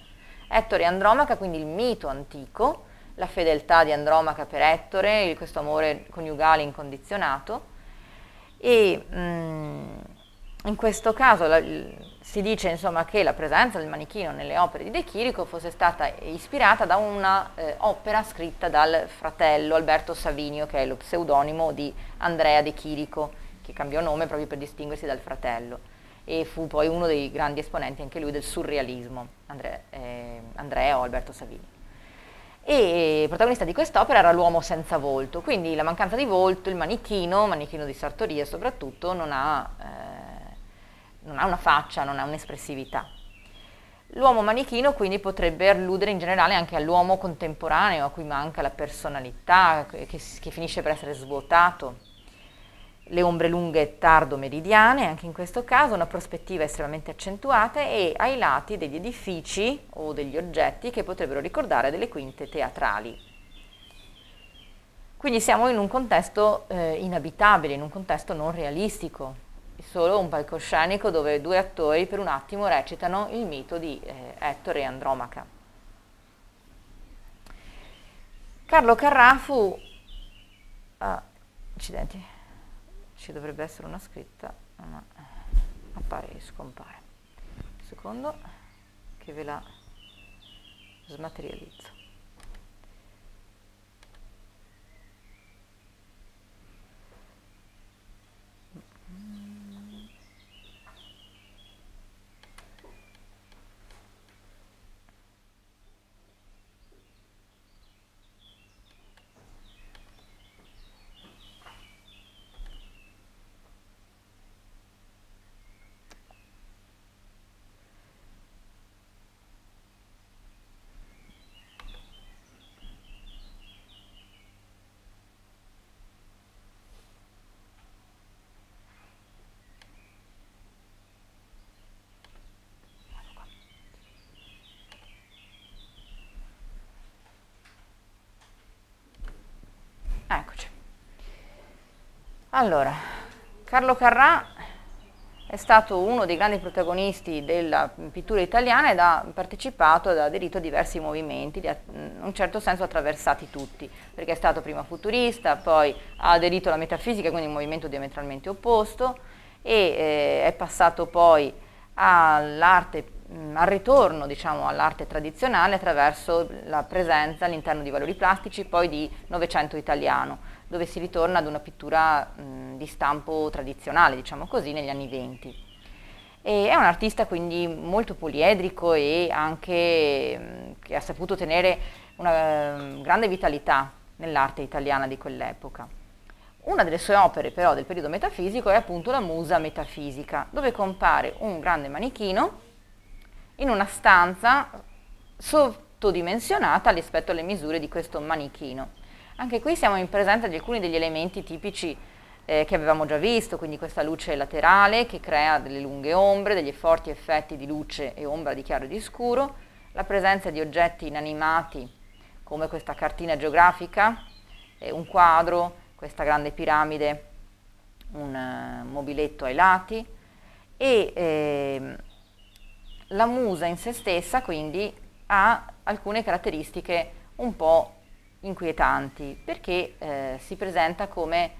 Ettore e Andromaca, quindi il mito antico, la fedeltà di Andromaca per Ettore, questo amore coniugale incondizionato, e mh, mm, in questo caso la, si dice insomma, che la presenza del manichino nelle opere di De Chirico fosse stata ispirata da un'opera eh, scritta dal fratello Alberto Savinio, che è lo pseudonimo di Andrea De Chirico, che cambiò nome proprio per distinguersi dal fratello e fu poi uno dei grandi esponenti anche lui del surrealismo, Andre, eh, Andrea o Alberto Savinio e il protagonista di quest'opera era l'uomo senza volto, quindi la mancanza di volto, il manichino, manichino di sartoria soprattutto, non ha, eh, non ha una faccia, non ha un'espressività. L'uomo manichino quindi potrebbe alludere in generale anche all'uomo contemporaneo a cui manca la personalità, che, che finisce per essere svuotato le ombre lunghe tardo-meridiane, anche in questo caso una prospettiva estremamente accentuata e ai lati degli edifici o degli oggetti che potrebbero ricordare delle quinte teatrali. Quindi siamo in un contesto eh, inabitabile, in un contesto non realistico, è solo un palcoscenico dove due attori per un attimo recitano il mito di eh, Ettore e Andromaca. Carlo Carrà fu... Ah, accidenti ci dovrebbe essere una scritta ma eh, appare e scompare secondo che ve la smaterializzo Allora, Carlo Carrà è stato uno dei grandi protagonisti della pittura italiana ed ha partecipato ed ha aderito a diversi movimenti, in un certo senso attraversati tutti, perché è stato prima futurista, poi ha aderito alla metafisica, quindi un movimento diametralmente opposto, e eh, è passato poi all'arte al ritorno diciamo, all'arte tradizionale attraverso la presenza all'interno di valori plastici, poi di Novecento italiano dove si ritorna ad una pittura mh, di stampo tradizionale, diciamo così, negli anni venti. è un artista quindi molto poliedrico e anche mh, che ha saputo tenere una mh, grande vitalità nell'arte italiana di quell'epoca. Una delle sue opere però del periodo metafisico è appunto la Musa Metafisica, dove compare un grande manichino in una stanza sottodimensionata rispetto alle misure di questo manichino. Anche qui siamo in presenza di alcuni degli elementi tipici eh, che avevamo già visto, quindi questa luce laterale che crea delle lunghe ombre, degli forti effetti di luce e ombra di chiaro e di scuro, la presenza di oggetti inanimati come questa cartina geografica, eh, un quadro, questa grande piramide, un eh, mobiletto ai lati e ehm, la musa in se stessa quindi ha alcune caratteristiche un po' inquietanti perché eh, si presenta come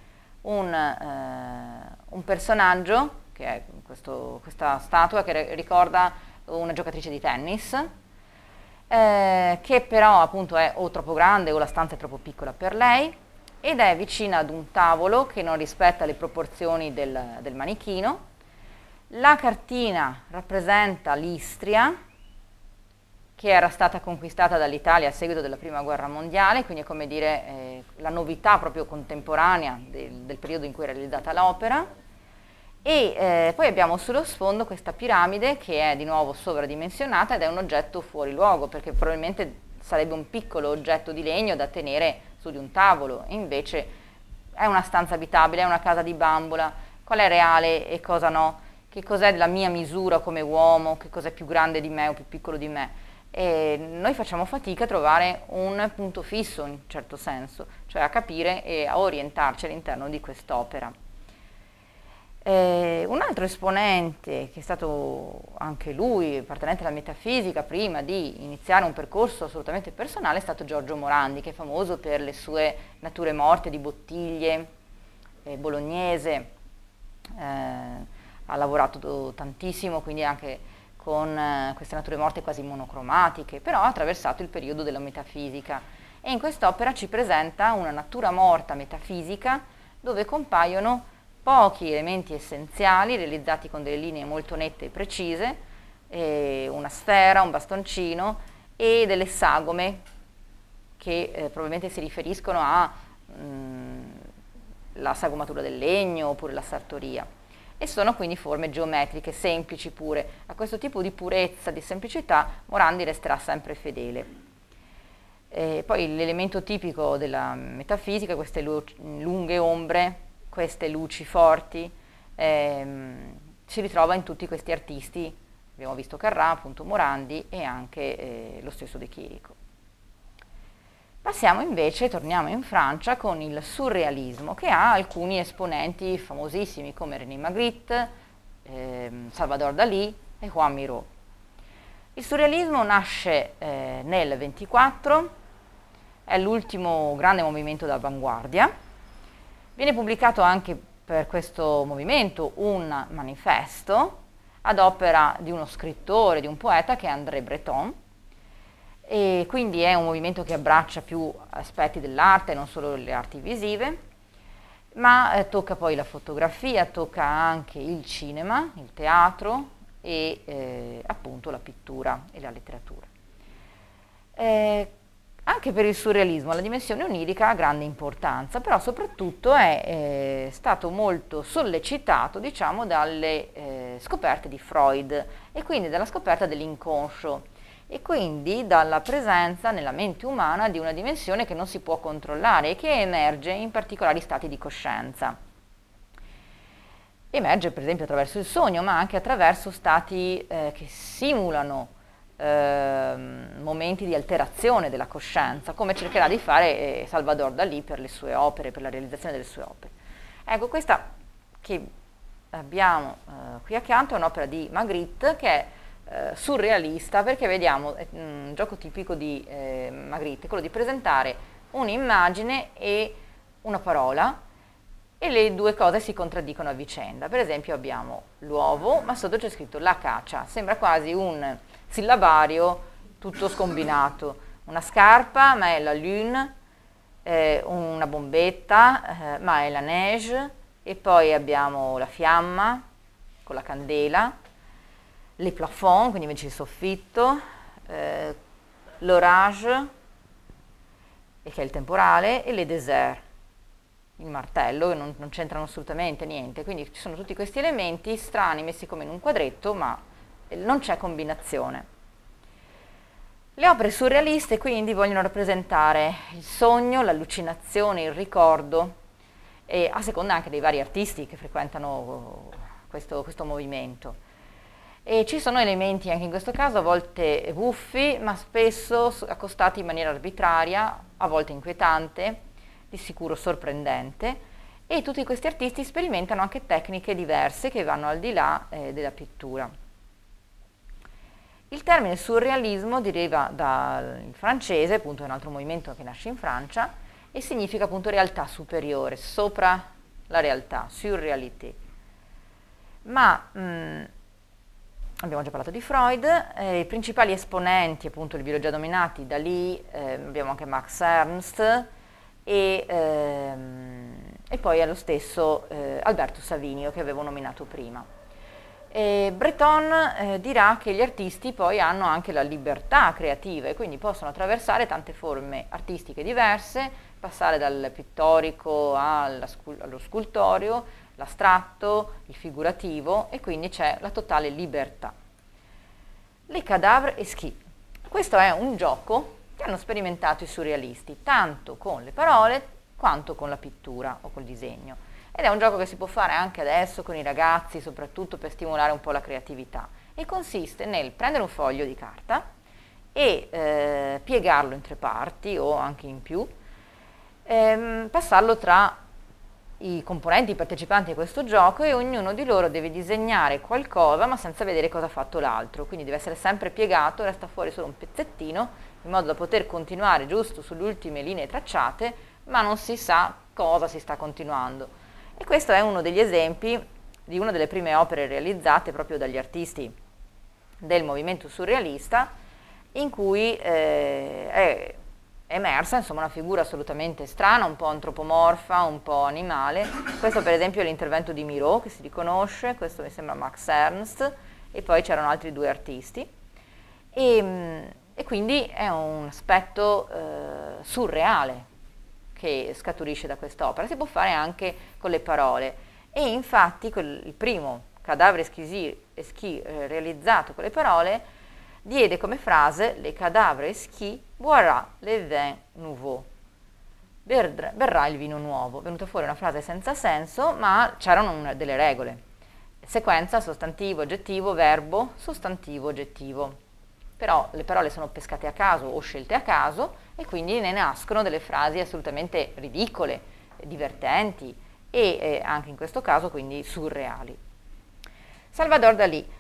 un, eh, un personaggio, che è questo, questa statua che ricorda una giocatrice di tennis, eh, che però appunto è o troppo grande o la stanza è troppo piccola per lei ed è vicina ad un tavolo che non rispetta le proporzioni del, del manichino. La cartina rappresenta l'Istria, che era stata conquistata dall'Italia a seguito della prima guerra mondiale, quindi è come dire eh, la novità proprio contemporanea del, del periodo in cui era realizzata l'opera. E eh, poi abbiamo sullo sfondo questa piramide che è di nuovo sovradimensionata ed è un oggetto fuori luogo, perché probabilmente sarebbe un piccolo oggetto di legno da tenere su di un tavolo, invece è una stanza abitabile, è una casa di bambola, qual è reale e cosa no, che cos'è la mia misura come uomo, che cos'è più grande di me o più piccolo di me eh, noi facciamo fatica a trovare un punto fisso in un certo senso, cioè a capire e a orientarci all'interno di quest'opera. Eh, un altro esponente che è stato anche lui appartenente alla metafisica prima di iniziare un percorso assolutamente personale è stato Giorgio Morandi che è famoso per le sue nature morte di bottiglie eh, bolognese, eh, ha lavorato tantissimo quindi anche con eh, queste nature morte quasi monocromatiche, però ha attraversato il periodo della metafisica e in quest'opera ci presenta una natura morta metafisica dove compaiono pochi elementi essenziali realizzati con delle linee molto nette e precise, eh, una sfera, un bastoncino e delle sagome che eh, probabilmente si riferiscono alla mm, sagomatura del legno oppure la sartoria e sono quindi forme geometriche, semplici pure. A questo tipo di purezza, di semplicità, Morandi resterà sempre fedele. E poi l'elemento tipico della metafisica, queste lunghe ombre, queste luci forti, ehm, si ritrova in tutti questi artisti, abbiamo visto Carrà, appunto Morandi e anche eh, lo stesso De Chirico. Passiamo invece, torniamo in Francia con il surrealismo che ha alcuni esponenti famosissimi come René Magritte, eh, Salvador Dalí e Juan Miró. Il surrealismo nasce eh, nel 24, è l'ultimo grande movimento d'avanguardia, viene pubblicato anche per questo movimento un manifesto ad opera di uno scrittore, di un poeta che è André Breton, e quindi è un movimento che abbraccia più aspetti dell'arte, non solo le arti visive, ma eh, tocca poi la fotografia, tocca anche il cinema, il teatro e eh, appunto la pittura e la letteratura. Eh, anche per il surrealismo la dimensione onirica ha grande importanza, però soprattutto è eh, stato molto sollecitato diciamo, dalle eh, scoperte di Freud e quindi dalla scoperta dell'inconscio e quindi dalla presenza nella mente umana di una dimensione che non si può controllare e che emerge in particolari stati di coscienza. Emerge per esempio attraverso il sogno, ma anche attraverso stati eh, che simulano eh, momenti di alterazione della coscienza, come cercherà di fare eh, Salvador Dalì per le sue opere, per la realizzazione delle sue opere. Ecco, questa che abbiamo eh, qui accanto è un'opera di Magritte che è eh, surrealista perché vediamo è, eh, un gioco tipico di eh, Magritte, quello di presentare un'immagine e una parola e le due cose si contraddicono a vicenda. Per esempio abbiamo l'uovo, ma sotto c'è scritto la caccia, sembra quasi un sillabario tutto scombinato. Una scarpa, ma è la lune, eh, una bombetta, eh, ma è la neige, e poi abbiamo la fiamma con la candela, le plafond, quindi invece il soffitto, eh, l'orage, che è il temporale, e le désert, il martello, che non, non c'entrano assolutamente niente. Quindi ci sono tutti questi elementi strani messi come in un quadretto, ma eh, non c'è combinazione. Le opere surrealiste quindi vogliono rappresentare il sogno, l'allucinazione, il ricordo, e a seconda anche dei vari artisti che frequentano questo, questo movimento. E ci sono elementi anche in questo caso a volte buffi, ma spesso accostati in maniera arbitraria, a volte inquietante, di sicuro sorprendente, e tutti questi artisti sperimentano anche tecniche diverse che vanno al di là eh, della pittura. Il termine surrealismo deriva dal francese, appunto è un altro movimento che nasce in Francia, e significa appunto realtà superiore, sopra la realtà, surrealité. Ma mh, mm, abbiamo già parlato di Freud, eh, i principali esponenti appunto di biologia dominati da lì eh, abbiamo anche Max Ernst e, ehm, e poi allo stesso eh, Alberto Savinio che avevo nominato prima. E Breton eh, dirà che gli artisti poi hanno anche la libertà creativa e quindi possono attraversare tante forme artistiche diverse, passare dal pittorico scu allo scultorio, l'astratto, il figurativo e quindi c'è la totale libertà. Le cadavre e schi. Questo è un gioco che hanno sperimentato i surrealisti, tanto con le parole quanto con la pittura o col disegno. Ed è un gioco che si può fare anche adesso con i ragazzi, soprattutto per stimolare un po' la creatività. E consiste nel prendere un foglio di carta e eh, piegarlo in tre parti o anche in più, ehm, passarlo tra i componenti, i partecipanti a questo gioco e ognuno di loro deve disegnare qualcosa ma senza vedere cosa ha fatto l'altro, quindi deve essere sempre piegato, resta fuori solo un pezzettino in modo da poter continuare giusto sulle ultime linee tracciate ma non si sa cosa si sta continuando. E questo è uno degli esempi di una delle prime opere realizzate proprio dagli artisti del movimento surrealista in cui eh, è emersa insomma, una figura assolutamente strana, un po' antropomorfa, un po' animale. Questo per esempio è l'intervento di Miro che si riconosce, questo mi sembra Max Ernst e poi c'erano altri due artisti. E, ehm, e, quindi è un aspetto eh, surreale che scaturisce da quest'opera. Si può fare anche con le parole. E infatti quel, il primo cadavere esquisì, eschi, eh, realizzato con le parole diede come frase Le cadavre qui boirà le vin nouveau. Berrà il vino nuovo. È venuta fuori una frase senza senso, ma c'erano delle regole. Sequenza, sostantivo, oggettivo, verbo, sostantivo, oggettivo. Però le parole sono pescate a caso o scelte a caso e quindi ne nascono delle frasi assolutamente ridicole, divertenti e eh, anche in questo caso quindi surreali. Salvador Dalì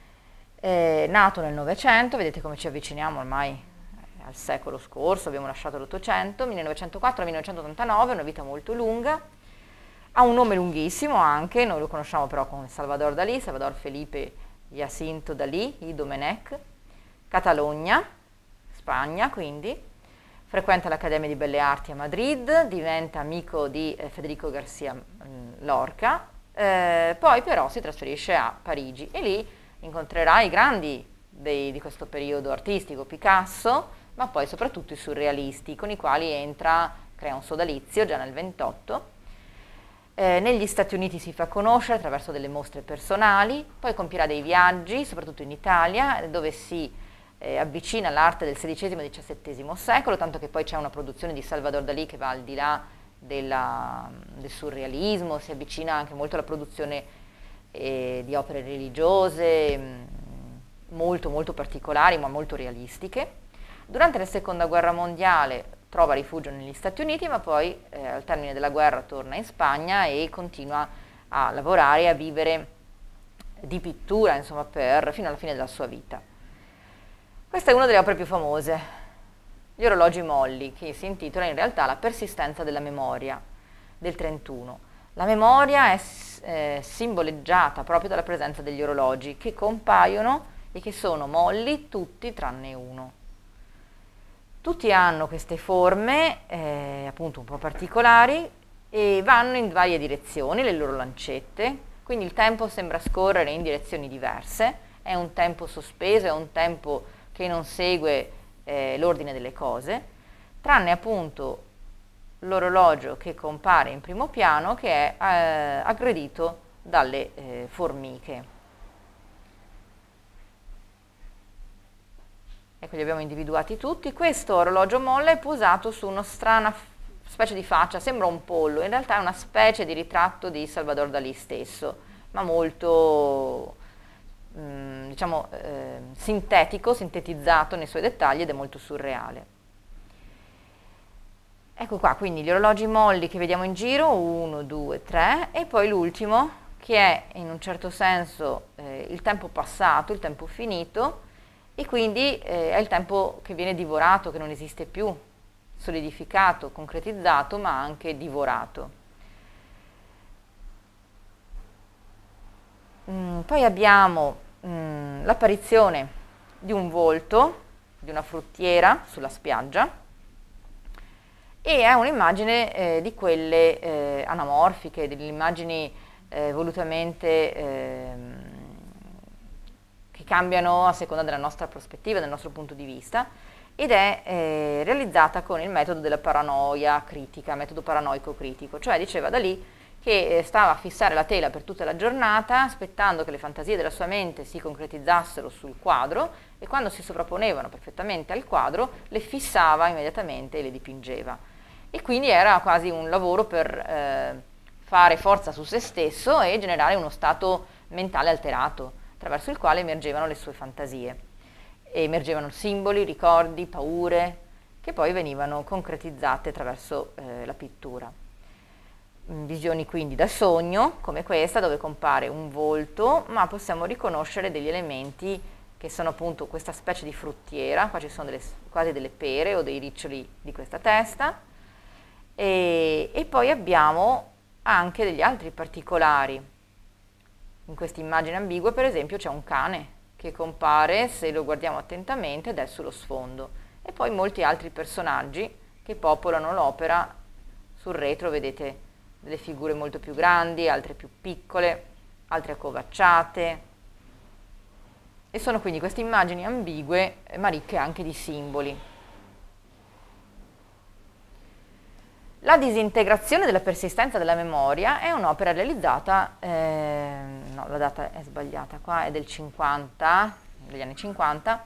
eh, nato nel Novecento, vedete come ci avviciniamo ormai eh, al secolo scorso, abbiamo lasciato l'Ottocento, 1904-1989, una vita molto lunga, ha un nome lunghissimo anche, noi lo conosciamo però con Salvador Dalì, Salvador Felipe Jacinto Dalì, I Domenech, Catalogna, Spagna quindi, frequenta l'Accademia di Belle Arti a Madrid, diventa amico di eh, Federico Garcia mm, Lorca, eh, poi però si trasferisce a Parigi e lì incontrerà i grandi dei, di questo periodo artistico, Picasso, ma poi soprattutto i surrealisti, con i quali entra, crea un sodalizio già nel 28. Eh, negli Stati Uniti si fa conoscere attraverso delle mostre personali, poi compirà dei viaggi, soprattutto in Italia, dove si eh, avvicina all'arte del XVI e XVII secolo, tanto che poi c'è una produzione di Salvador Dalì che va al di là della, del surrealismo, si avvicina anche molto alla produzione eh, di opere religiose mm, molto molto particolari ma molto realistiche. Durante la seconda guerra mondiale trova rifugio negli Stati Uniti ma poi eh, al termine della guerra torna in Spagna e continua a lavorare e a vivere di pittura insomma, per, fino alla fine della sua vita. Questa è una delle opere più famose, gli orologi molli, che si intitola in realtà La persistenza della memoria del 31. La memoria è eh, simboleggiata proprio dalla presenza degli orologi che compaiono e che sono molli tutti tranne uno. Tutti hanno queste forme eh, appunto un po' particolari e vanno in varie direzioni le loro lancette, quindi il tempo sembra scorrere in direzioni diverse, è un tempo sospeso, è un tempo che non segue eh, l'ordine delle cose, tranne appunto l'orologio che compare in primo piano che è eh, aggredito dalle eh, formiche. Ecco, li abbiamo individuati tutti. Questo orologio molle è posato su una strana specie di faccia, sembra un pollo, in realtà è una specie di ritratto di Salvador Dalì stesso, ma molto mm, diciamo, eh, sintetico, sintetizzato nei suoi dettagli ed è molto surreale. Ecco qua, quindi gli orologi molli che vediamo in giro, 1, 2, 3 e poi l'ultimo che è in un certo senso eh, il tempo passato, il tempo finito e quindi eh, è il tempo che viene divorato, che non esiste più, solidificato, concretizzato ma anche divorato. Mm, poi abbiamo mm, l'apparizione di un volto, di una fruttiera sulla spiaggia e è un'immagine eh, di quelle eh, anamorfiche, delle immagini eh, volutamente ehm, che cambiano a seconda della nostra prospettiva, del nostro punto di vista, ed è eh, realizzata con il metodo della paranoia critica, metodo paranoico critico, cioè diceva da lì che eh, stava a fissare la tela per tutta la giornata, aspettando che le fantasie della sua mente si concretizzassero sul quadro e quando si sovrapponevano perfettamente al quadro le fissava immediatamente e le dipingeva e quindi era quasi un lavoro per eh, fare forza su se stesso e generare uno stato mentale alterato attraverso il quale emergevano le sue fantasie. E emergevano simboli, ricordi, paure che poi venivano concretizzate attraverso eh, la pittura. Mm, visioni quindi da sogno, come questa, dove compare un volto, ma possiamo riconoscere degli elementi che sono appunto questa specie di fruttiera, qua ci sono delle, quasi delle pere o dei riccioli di questa testa, e, e poi abbiamo anche degli altri particolari. In questa immagine ambigua per esempio c'è un cane che compare, se lo guardiamo attentamente, ed è sullo sfondo e poi molti altri personaggi che popolano l'opera. Sul retro vedete delle figure molto più grandi, altre più piccole, altre accovacciate. E sono quindi queste immagini ambigue, eh, ma ricche anche di simboli. La disintegrazione della persistenza della memoria è un'opera realizzata, eh, no la data è sbagliata qua, è del 50, degli anni 50,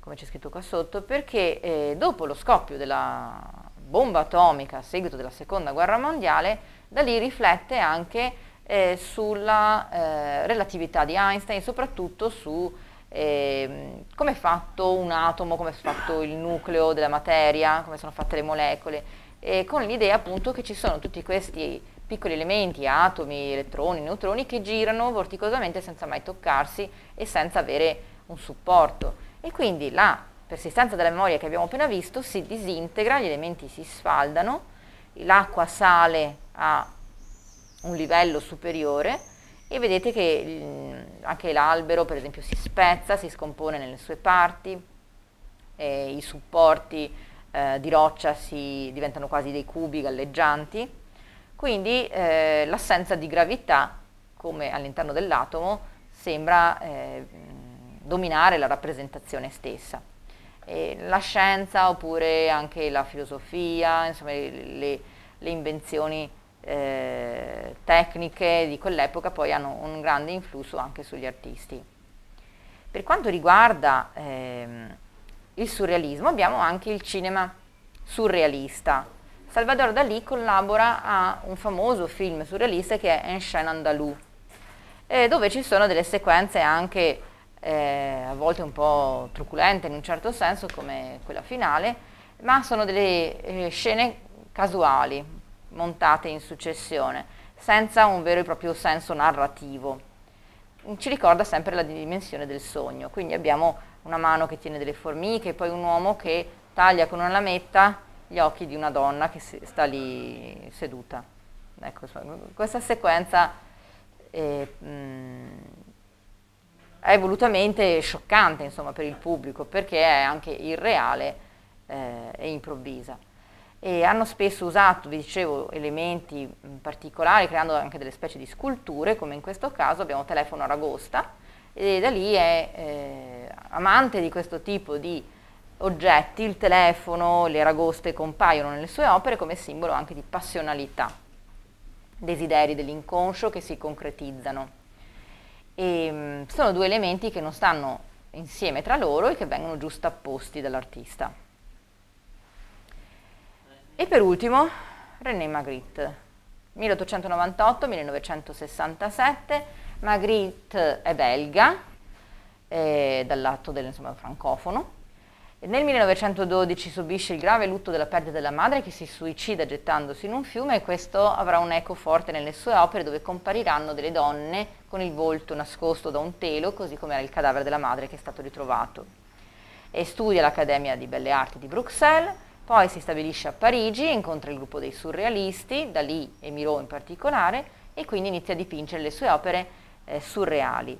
come c'è scritto qua sotto, perché eh, dopo lo scoppio della bomba atomica a seguito della seconda guerra mondiale, da lì riflette anche eh, sulla eh, relatività di Einstein, soprattutto su eh, come è fatto un atomo, come è fatto il nucleo della materia, come sono fatte le molecole eh, con l'idea appunto che ci sono tutti questi piccoli elementi, atomi, elettroni, neutroni, che girano vorticosamente senza mai toccarsi e senza avere un supporto. E quindi la persistenza della memoria che abbiamo appena visto si disintegra, gli elementi si sfaldano, l'acqua sale a un livello superiore e vedete che mm, anche l'albero per esempio si spezza, si scompone nelle sue parti, eh, i supporti eh, di roccia si diventano quasi dei cubi galleggianti, quindi eh, l'assenza di gravità, come all'interno dell'atomo, sembra eh, dominare la rappresentazione stessa. E la scienza oppure anche la filosofia, insomma le, le invenzioni eh, tecniche di quell'epoca poi hanno un grande influsso anche sugli artisti. Per quanto riguarda ehm, il surrealismo, abbiamo anche il cinema surrealista. Salvador Dalì collabora a un famoso film surrealista che è En Enchain Andalou, eh, dove ci sono delle sequenze anche eh, a volte un po' truculente in un certo senso come quella finale, ma sono delle eh, scene casuali, montate in successione, senza un vero e proprio senso narrativo. Ci ricorda sempre la dimensione del sogno, quindi abbiamo una mano che tiene delle formiche, poi un uomo che taglia con una lametta gli occhi di una donna che sta lì seduta. Ecco, questa sequenza è, mh, mm, è volutamente scioccante insomma, per il pubblico perché è anche irreale eh, e improvvisa. E hanno spesso usato, vi dicevo, elementi mm, particolari, creando anche delle specie di sculture, come in questo caso abbiamo Telefono Aragosta, e da lì è eh, amante di questo tipo di oggetti, il telefono, le ragoste compaiono nelle sue opere come simbolo anche di passionalità, desideri dell'inconscio che si concretizzano. E, mh, mm, sono due elementi che non stanno insieme tra loro e che vengono giustapposti dall'artista. E per ultimo René Magritte, 1898-1967, Magritte è belga, eh, dal lato del insomma, francofono. nel 1912 subisce il grave lutto della perdita della madre che si suicida gettandosi in un fiume e questo avrà un eco forte nelle sue opere dove compariranno delle donne con il volto nascosto da un telo, così come era il cadavere della madre che è stato ritrovato. E studia all'Accademia di Belle Arti di Bruxelles, poi si stabilisce a Parigi, incontra il gruppo dei surrealisti, da lì e Miro in particolare, e quindi inizia a dipingere le sue opere eh, surreali.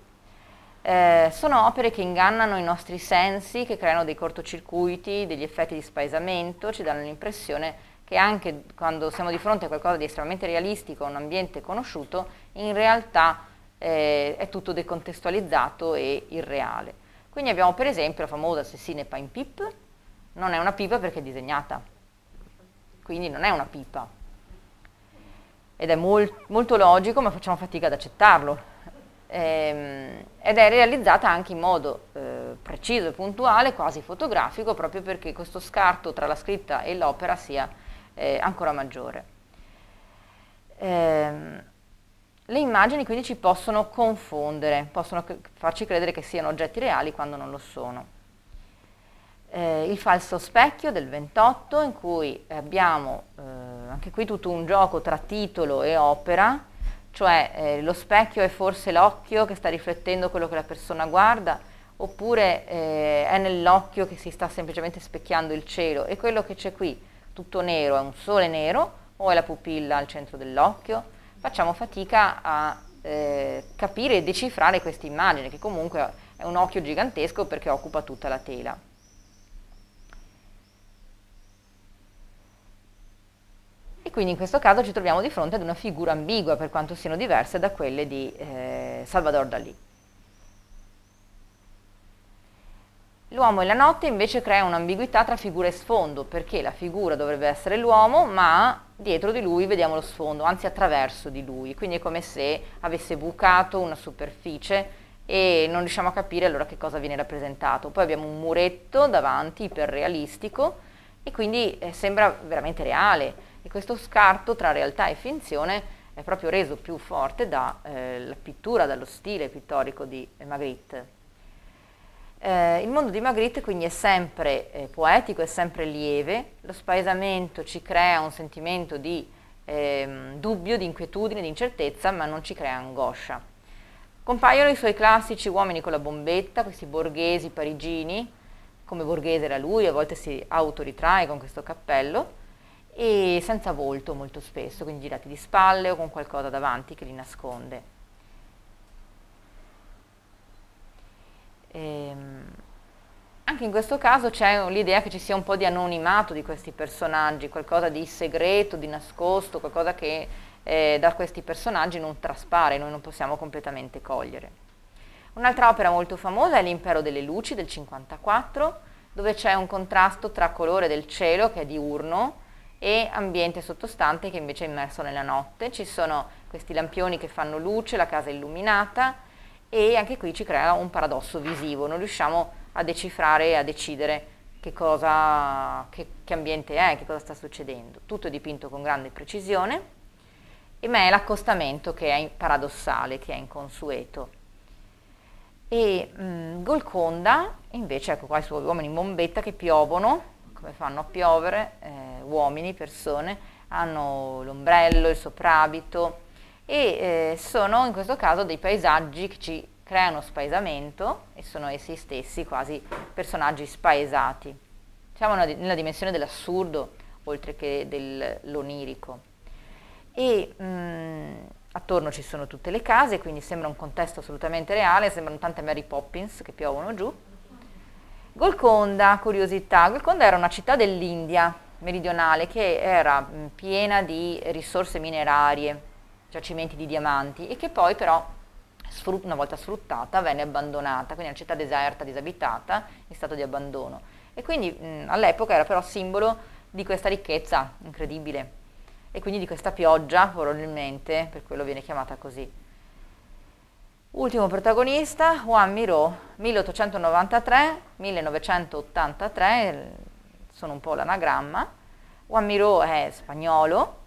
Eh, sono opere che ingannano i nostri sensi, che creano dei cortocircuiti, degli effetti di spaesamento, ci danno l'impressione che anche quando siamo di fronte a qualcosa di estremamente realistico, un ambiente conosciuto, in realtà eh, è tutto decontestualizzato e irreale. Quindi abbiamo per esempio la famosa Cecine Pine Pip, non è una pipa perché è disegnata, quindi non è una pipa. Ed è molt, molto logico, ma facciamo fatica ad accettarlo, ehm, ed è realizzata anche in modo eh, preciso e puntuale, quasi fotografico, proprio perché questo scarto tra la scritta e l'opera sia eh, ancora maggiore. Ehm, le immagini quindi ci possono confondere, possono farci credere che siano oggetti reali quando non lo sono. Eh, il falso specchio del 28 in cui abbiamo eh, anche qui tutto un gioco tra titolo e opera cioè eh, lo specchio è forse l'occhio che sta riflettendo quello che la persona guarda, oppure eh, è nell'occhio che si sta semplicemente specchiando il cielo e quello che c'è qui, tutto nero, è un sole nero o è la pupilla al centro dell'occhio? Facciamo fatica a eh, capire e decifrare questa immagine che comunque è un occhio gigantesco perché occupa tutta la tela. E quindi in questo caso ci troviamo di fronte ad una figura ambigua per quanto siano diverse da quelle di eh, Salvador Dalí. L'uomo e la notte invece crea un'ambiguità tra figura e sfondo, perché la figura dovrebbe essere l'uomo, ma dietro di lui vediamo lo sfondo, anzi attraverso di lui, quindi è come se avesse bucato una superficie e non riusciamo a capire allora che cosa viene rappresentato. Poi abbiamo un muretto davanti, iperrealistico, e quindi eh, sembra veramente reale e questo scarto tra realtà e finzione è proprio reso più forte dalla eh, pittura, dallo stile pittorico di Magritte. Eh, il mondo di Magritte quindi è sempre eh, poetico, è sempre lieve, lo spaesamento ci crea un sentimento di ehm, dubbio, di inquietudine, di incertezza, ma non ci crea angoscia. Compaiono i suoi classici uomini con la bombetta, questi borghesi parigini, come borghese era lui, a volte si autoritrae con questo cappello, e senza volto molto spesso, quindi girati di spalle o con qualcosa davanti che li nasconde. Ehm, anche in questo caso c'è l'idea che ci sia un po' di anonimato di questi personaggi, qualcosa di segreto, di nascosto, qualcosa che eh, da questi personaggi non traspare, noi non possiamo completamente cogliere. Un'altra opera molto famosa è L'impero delle luci del 54, dove c'è un contrasto tra colore del cielo, che è diurno, e ambiente sottostante che invece è immerso nella notte. Ci sono questi lampioni che fanno luce, la casa è illuminata e anche qui ci crea un paradosso visivo, non riusciamo a decifrare e a decidere che, cosa, che, che ambiente è, che cosa sta succedendo. Tutto è dipinto con grande precisione, ma è l'accostamento che è paradossale, che è inconsueto. E mh, mm, Golconda, invece, ecco qua i suoi uomini in bombetta che piovono come fanno a piovere, eh, uomini, persone, hanno l'ombrello, il soprabito e eh, sono in questo caso dei paesaggi che ci creano spaesamento e sono essi stessi quasi personaggi spaesati. Siamo nella dimensione dell'assurdo oltre che dell'onirico. E mh, mm, attorno ci sono tutte le case, quindi sembra un contesto assolutamente reale, sembrano tante Mary Poppins che piovono giù Golconda, curiosità, Golconda era una città dell'India meridionale che era piena di risorse minerarie, giacimenti di diamanti e che poi però una volta sfruttata venne abbandonata, quindi una città deserta, disabitata, in stato di abbandono. E quindi all'epoca era però simbolo di questa ricchezza incredibile e quindi di questa pioggia probabilmente, per quello viene chiamata così. Ultimo protagonista, Juan Miró, 1893-1983, sono un po' l'anagramma. Juan Miró è spagnolo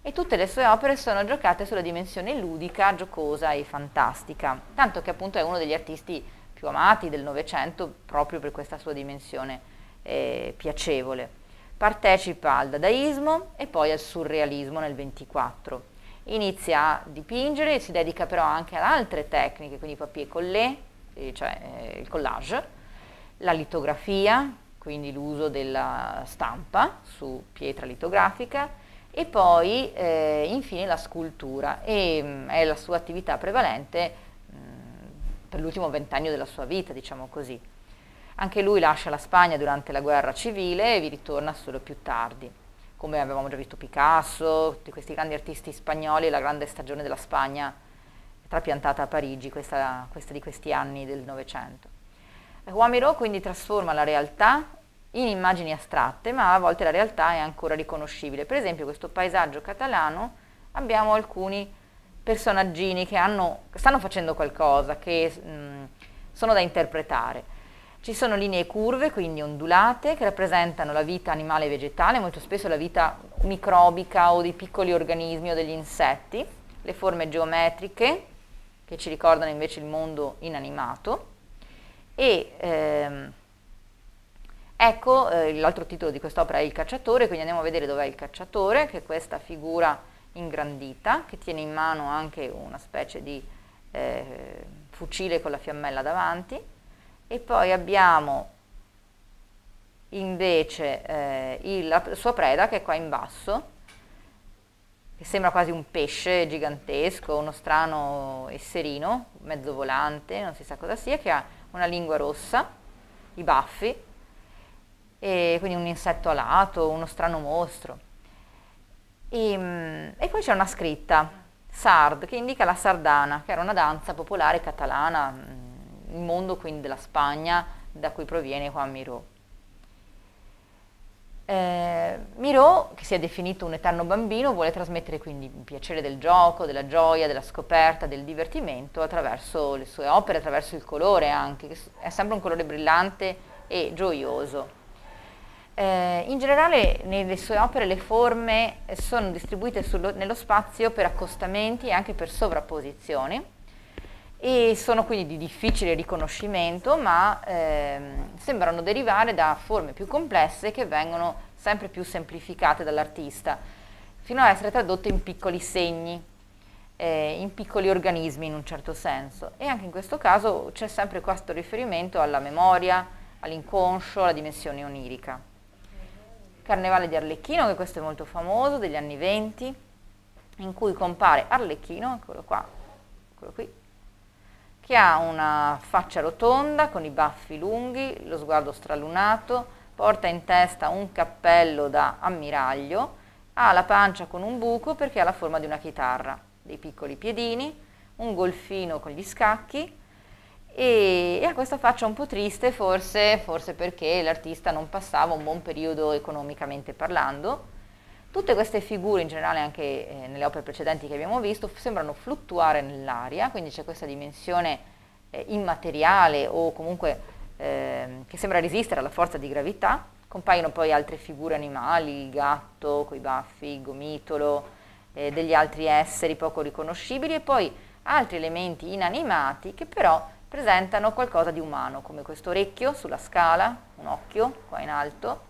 e tutte le sue opere sono giocate sulla dimensione ludica, giocosa e fantastica, tanto che appunto è uno degli artisti più amati del Novecento proprio per questa sua dimensione eh, piacevole. Partecipa al dadaismo e poi al surrealismo nel 24 inizia a dipingere, si dedica però anche ad altre tecniche, quindi papier collé, eh, cioè eh, il collage, la litografia, quindi l'uso della stampa su pietra litografica e poi eh, infine la scultura e mh, mm, è la sua attività prevalente mh, mm, per l'ultimo ventennio della sua vita, diciamo così. Anche lui lascia la Spagna durante la guerra civile e vi ritorna solo più tardi come avevamo già visto Picasso, tutti questi grandi artisti spagnoli, la grande stagione della Spagna trapiantata a Parigi, questa, questa di questi anni del Novecento. Guamirò eh, quindi trasforma la realtà in immagini astratte, ma a volte la realtà è ancora riconoscibile. Per esempio questo paesaggio catalano abbiamo alcuni personaggini che hanno, stanno facendo qualcosa, che mh, mm, sono da interpretare. Ci sono linee curve, quindi ondulate, che rappresentano la vita animale e vegetale, molto spesso la vita microbica o dei piccoli organismi o degli insetti, le forme geometriche, che ci ricordano invece il mondo inanimato, e ehm, ecco eh, l'altro titolo di quest'opera è Il cacciatore, quindi andiamo a vedere dov'è il cacciatore, che è questa figura ingrandita, che tiene in mano anche una specie di eh, fucile con la fiammella davanti, e poi abbiamo invece eh, il, la sua preda che è qua in basso che sembra quasi un pesce gigantesco, uno strano esserino, mezzo volante, non si sa cosa sia, che ha una lingua rossa, i baffi, e quindi un insetto alato, uno strano mostro. E, mm, e poi c'è una scritta, Sard, che indica la sardana, che era una danza popolare catalana mm, mondo, quindi della Spagna, da cui proviene Juan Miró. Eh, Miró, che si è definito un eterno bambino, vuole trasmettere quindi il piacere del gioco, della gioia, della scoperta, del divertimento attraverso le sue opere, attraverso il colore anche, che è sempre un colore brillante e gioioso. Eh, in generale nelle sue opere le forme sono distribuite sullo, nello spazio per accostamenti e anche per sovrapposizioni e sono quindi di difficile riconoscimento ma ehm, sembrano derivare da forme più complesse che vengono sempre più semplificate dall'artista fino ad essere tradotte in piccoli segni, eh, in piccoli organismi in un certo senso e anche in questo caso c'è sempre questo riferimento alla memoria, all'inconscio, alla dimensione onirica. Carnevale di Arlecchino, che questo è molto famoso, degli anni 20, in cui compare Arlecchino, eccolo qua, eccolo qui, che ha una faccia rotonda con i baffi lunghi, lo sguardo stralunato, porta in testa un cappello da ammiraglio, ha la pancia con un buco perché ha la forma di una chitarra, dei piccoli piedini, un golfino con gli scacchi e, e ha questa faccia un po' triste forse, forse perché l'artista non passava un buon periodo economicamente parlando Tutte queste figure, in generale anche eh, nelle opere precedenti che abbiamo visto, sembrano fluttuare nell'aria, quindi c'è questa dimensione eh, immateriale o comunque eh, che sembra resistere alla forza di gravità. Compaiono poi altre figure animali, il gatto con i baffi, il gomitolo, eh, degli altri esseri poco riconoscibili e poi altri elementi inanimati che però presentano qualcosa di umano, come questo orecchio sulla scala, un occhio qua in alto,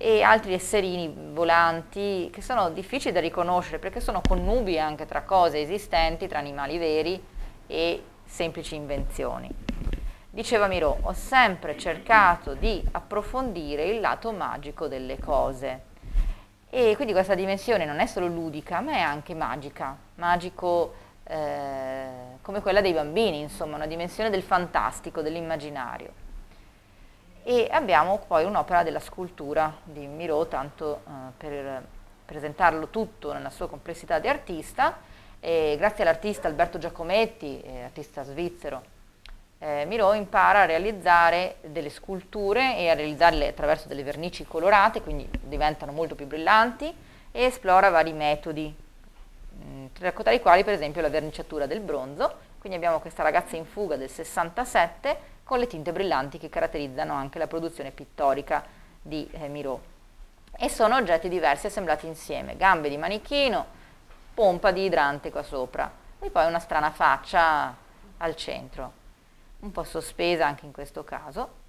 e altri esserini volanti che sono difficili da riconoscere perché sono connubi anche tra cose esistenti, tra animali veri e semplici invenzioni. Diceva Miro, ho sempre cercato di approfondire il lato magico delle cose e quindi questa dimensione non è solo ludica ma è anche magica, magico eh, come quella dei bambini, insomma, una dimensione del fantastico, dell'immaginario e abbiamo poi un'opera della scultura di Miro, tanto eh, per presentarlo tutto nella sua complessità di artista. E grazie all'artista Alberto Giacometti, eh, artista svizzero, eh, Miro impara a realizzare delle sculture e a realizzarle attraverso delle vernici colorate, quindi diventano molto più brillanti e esplora vari metodi, mh, mm, tra i quali per esempio la verniciatura del bronzo quindi abbiamo questa ragazza in fuga del 67 con le tinte brillanti che caratterizzano anche la produzione pittorica di eh, Miro. E sono oggetti diversi assemblati insieme, gambe di manichino, pompa di idrante qua sopra e poi una strana faccia al centro, un po' sospesa anche in questo caso.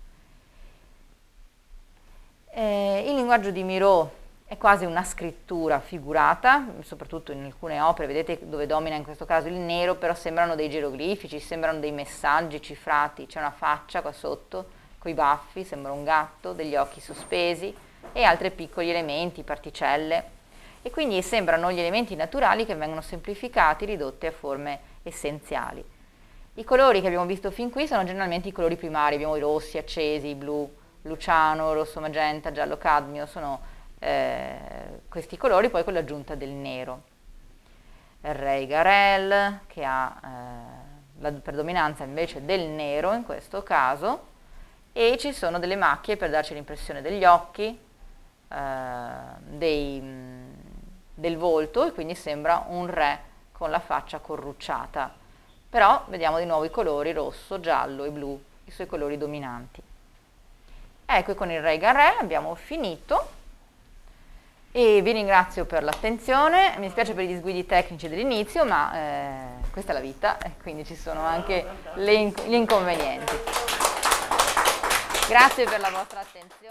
Eh, il linguaggio di Miro è quasi una scrittura figurata, soprattutto in alcune opere, vedete dove domina in questo caso il nero, però sembrano dei geroglifici, sembrano dei messaggi cifrati, c'è una faccia qua sotto, coi baffi, sembra un gatto, degli occhi sospesi e altri piccoli elementi, particelle. E quindi sembrano gli elementi naturali che vengono semplificati, ridotti a forme essenziali. I colori che abbiamo visto fin qui sono generalmente i colori primari, abbiamo i rossi, accesi, i blu, luciano, rosso magenta, giallo cadmio, sono eh, questi colori poi con l'aggiunta del nero. Il Ray Garel che ha eh, la predominanza invece del nero in questo caso e ci sono delle macchie per darci l'impressione degli occhi, eh, dei, mm, del volto e quindi sembra un re con la faccia corrucciata. Però vediamo di nuovo i colori rosso, giallo e blu, i suoi colori dominanti. Ecco, con il Ray Garel abbiamo finito. E vi ringrazio per l'attenzione, mi spiace per gli sguidi tecnici dell'inizio, ma eh, questa è la vita e quindi ci sono anche inc gli inconvenienti. Grazie per la vostra attenzione.